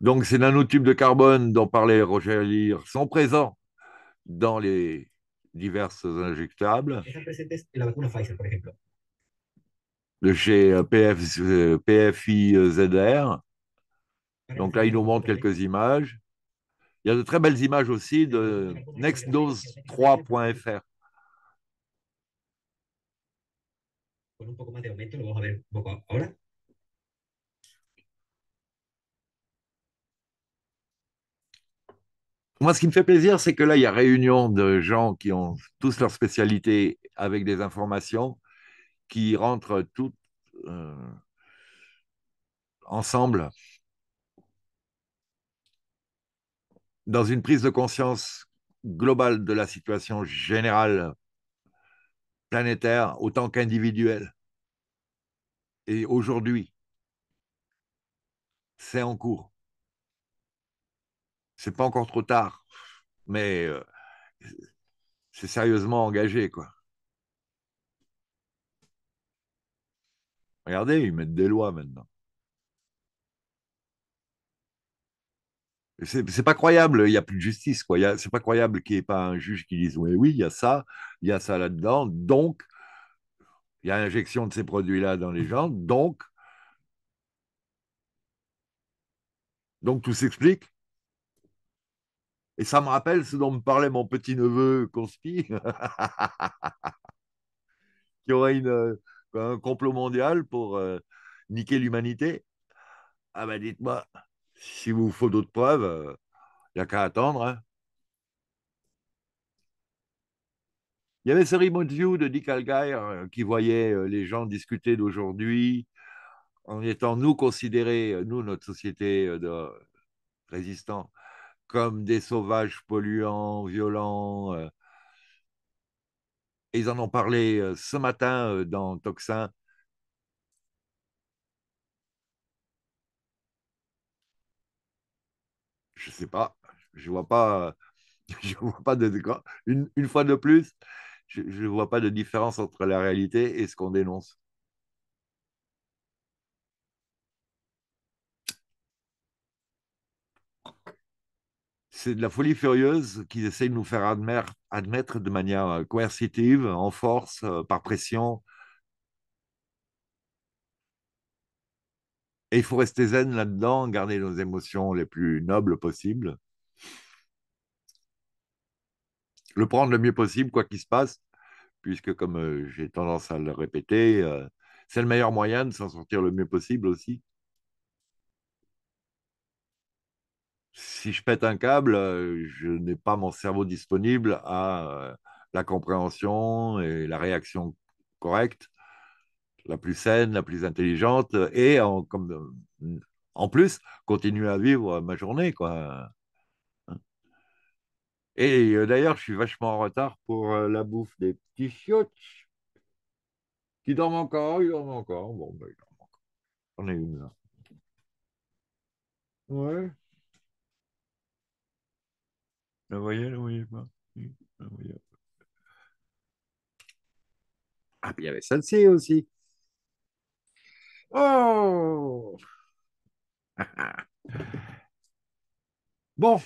Donc ces nanotubes de carbone dont parlait Roger lire sont présents dans les diverses injectables. De chez euh, PFIZR. Euh, Donc là, il nous montre quelques images. Il y a de très belles images aussi de nextdose3.fr. Moi, ce qui me fait plaisir, c'est que là, il y a réunion de gens qui ont tous leurs spécialité avec des informations qui rentrent toutes euh, ensemble dans une prise de conscience globale de la situation générale planétaire autant qu'individuel Et aujourd'hui, c'est en cours. C'est pas encore trop tard, mais euh, c'est sérieusement engagé, quoi. Regardez, ils mettent des lois maintenant. c'est pas croyable, il n'y a plus de justice. quoi. C'est pas croyable qu'il n'y ait pas un juge qui dise oui, oui, il y a ça, il y a ça là-dedans. Donc, il y a injection de ces produits-là dans les gens. Donc, donc tout s'explique. Et ça me rappelle ce dont me parlait mon petit-neveu Conspi, <laughs> qui aurait une, un complot mondial pour euh, niquer l'humanité. Ah ben dites-moi, s'il vous faut d'autres preuves, il euh, n'y a qu'à attendre. Hein. Il y avait ce remote view de Dick euh, qui voyait euh, les gens discuter d'aujourd'hui en étant nous considérés, nous, notre société de comme des sauvages polluants, violents. Ils en ont parlé ce matin dans Tocsin. je ne sais pas. Je ne vois pas, je vois pas <laughs> de. Une, une fois de plus, je ne vois pas de différence entre la réalité et ce qu'on dénonce. c'est de la folie furieuse qu'ils essayent de nous faire admettre, admettre de manière coercitive, en force, euh, par pression, Et il faut rester zen là-dedans, garder nos émotions les plus nobles possibles. Le prendre le mieux possible, quoi qu'il se passe, puisque comme euh, j'ai tendance à le répéter, euh, c'est le meilleur moyen de s'en sortir le mieux possible aussi. Si je pète un câble, euh, je n'ai pas mon cerveau disponible à la compréhension et la réaction correcte la plus saine, la plus intelligente, et en, comme, en plus, continuer à vivre ma journée. Quoi. Et euh, d'ailleurs, je suis vachement en retard pour euh, la bouffe des petits chiottes qui dorment encore, ils dorment encore. Bon, ben, ils dorment encore. J'en ai une là. Ouais. La voyez, bah, la voyez pas. Ah, bien il y avait celle-ci aussi. Oh! <laughs> bon.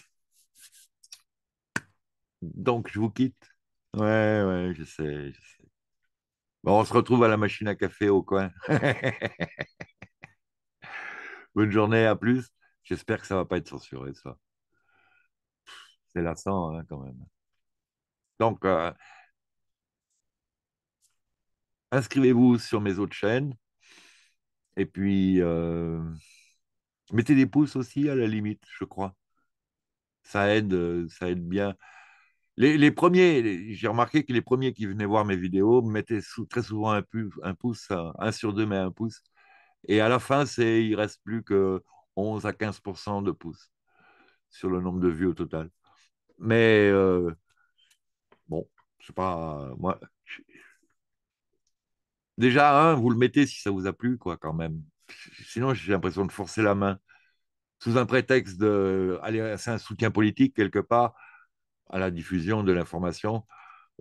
Donc, je vous quitte. Ouais, ouais, je sais, je sais. Bon, on se retrouve à la machine à café au coin. <laughs> Bonne journée, à plus. J'espère que ça ne va pas être censuré, ça. C'est lassant, hein, quand même. Donc, euh, inscrivez-vous sur mes autres chaînes. Et puis, euh, mettez des pouces aussi à la limite, je crois. Ça aide, euh, ça aide bien. Les, les premiers, j'ai remarqué que les premiers qui venaient voir mes vidéos mettaient très souvent un, un pouce, un, sur deux, mais un pouce. Et à la fin, c'est, il reste plus que 11 à 15 de pouces sur le nombre de vues au total. Mais euh, bon, je sais pas, moi, déjà, vous le mettez si ça vous a plu, quoi, quand même. Sinon, j'ai l'impression de forcer la main. Sous un prétexte de. C'est un soutien politique, quelque part, à la diffusion de l'information.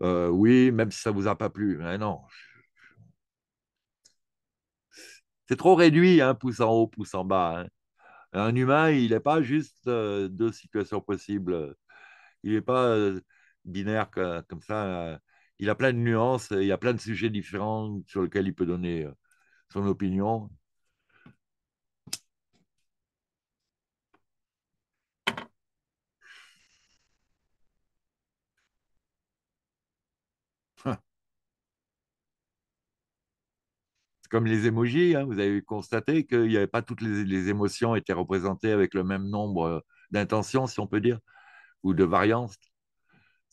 Euh, oui, même si ça ne vous a pas plu. Mais non. C'est trop réduit, un hein, pouce en haut, pouce en bas. Hein. Un humain, il n'est pas juste euh, deux situations possibles. Il n'est pas euh, binaire comme ça il a plein de nuances, il y a plein de sujets différents sur lesquels il peut donner euh, son opinion. <laughs> comme les émojis, hein. vous avez constaté qu'il n'y avait pas toutes les, les, émotions étaient représentées avec le même nombre euh, d'intentions, si on peut dire, ou de variantes.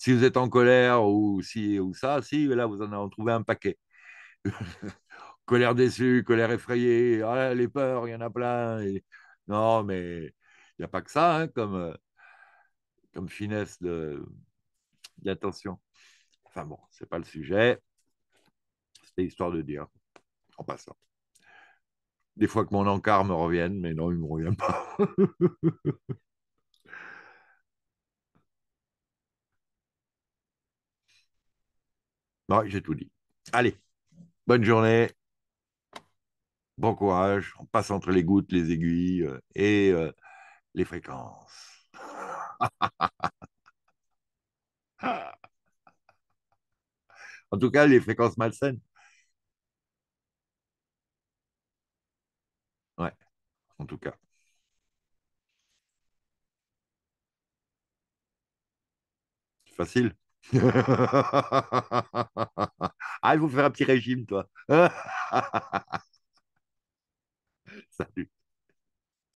Si vous êtes en colère ou si ou ça, si, là, vous en avez trouvé un paquet. <laughs> colère déçue, colère effrayée, ah, les peurs, il y en a plein. Non, mais il n'y a pas que ça hein, comme, euh, comme finesse d'attention. Enfin bon, c'est pas le sujet. C'était histoire de dire, en passant. Des fois que mon encart me revienne, mais non, il ne me revient pas. <laughs> Bon, j'ai tout dit. Allez, bonne journée. Bon courage. On passe entre les gouttes, les aiguilles euh, et euh, les fréquences. <laughs> en tout cas, les fréquences malsaines. Ouais, en tout cas. Facile. <laughs> ah, vous vous faire un petit régime, toi. <laughs> Salut.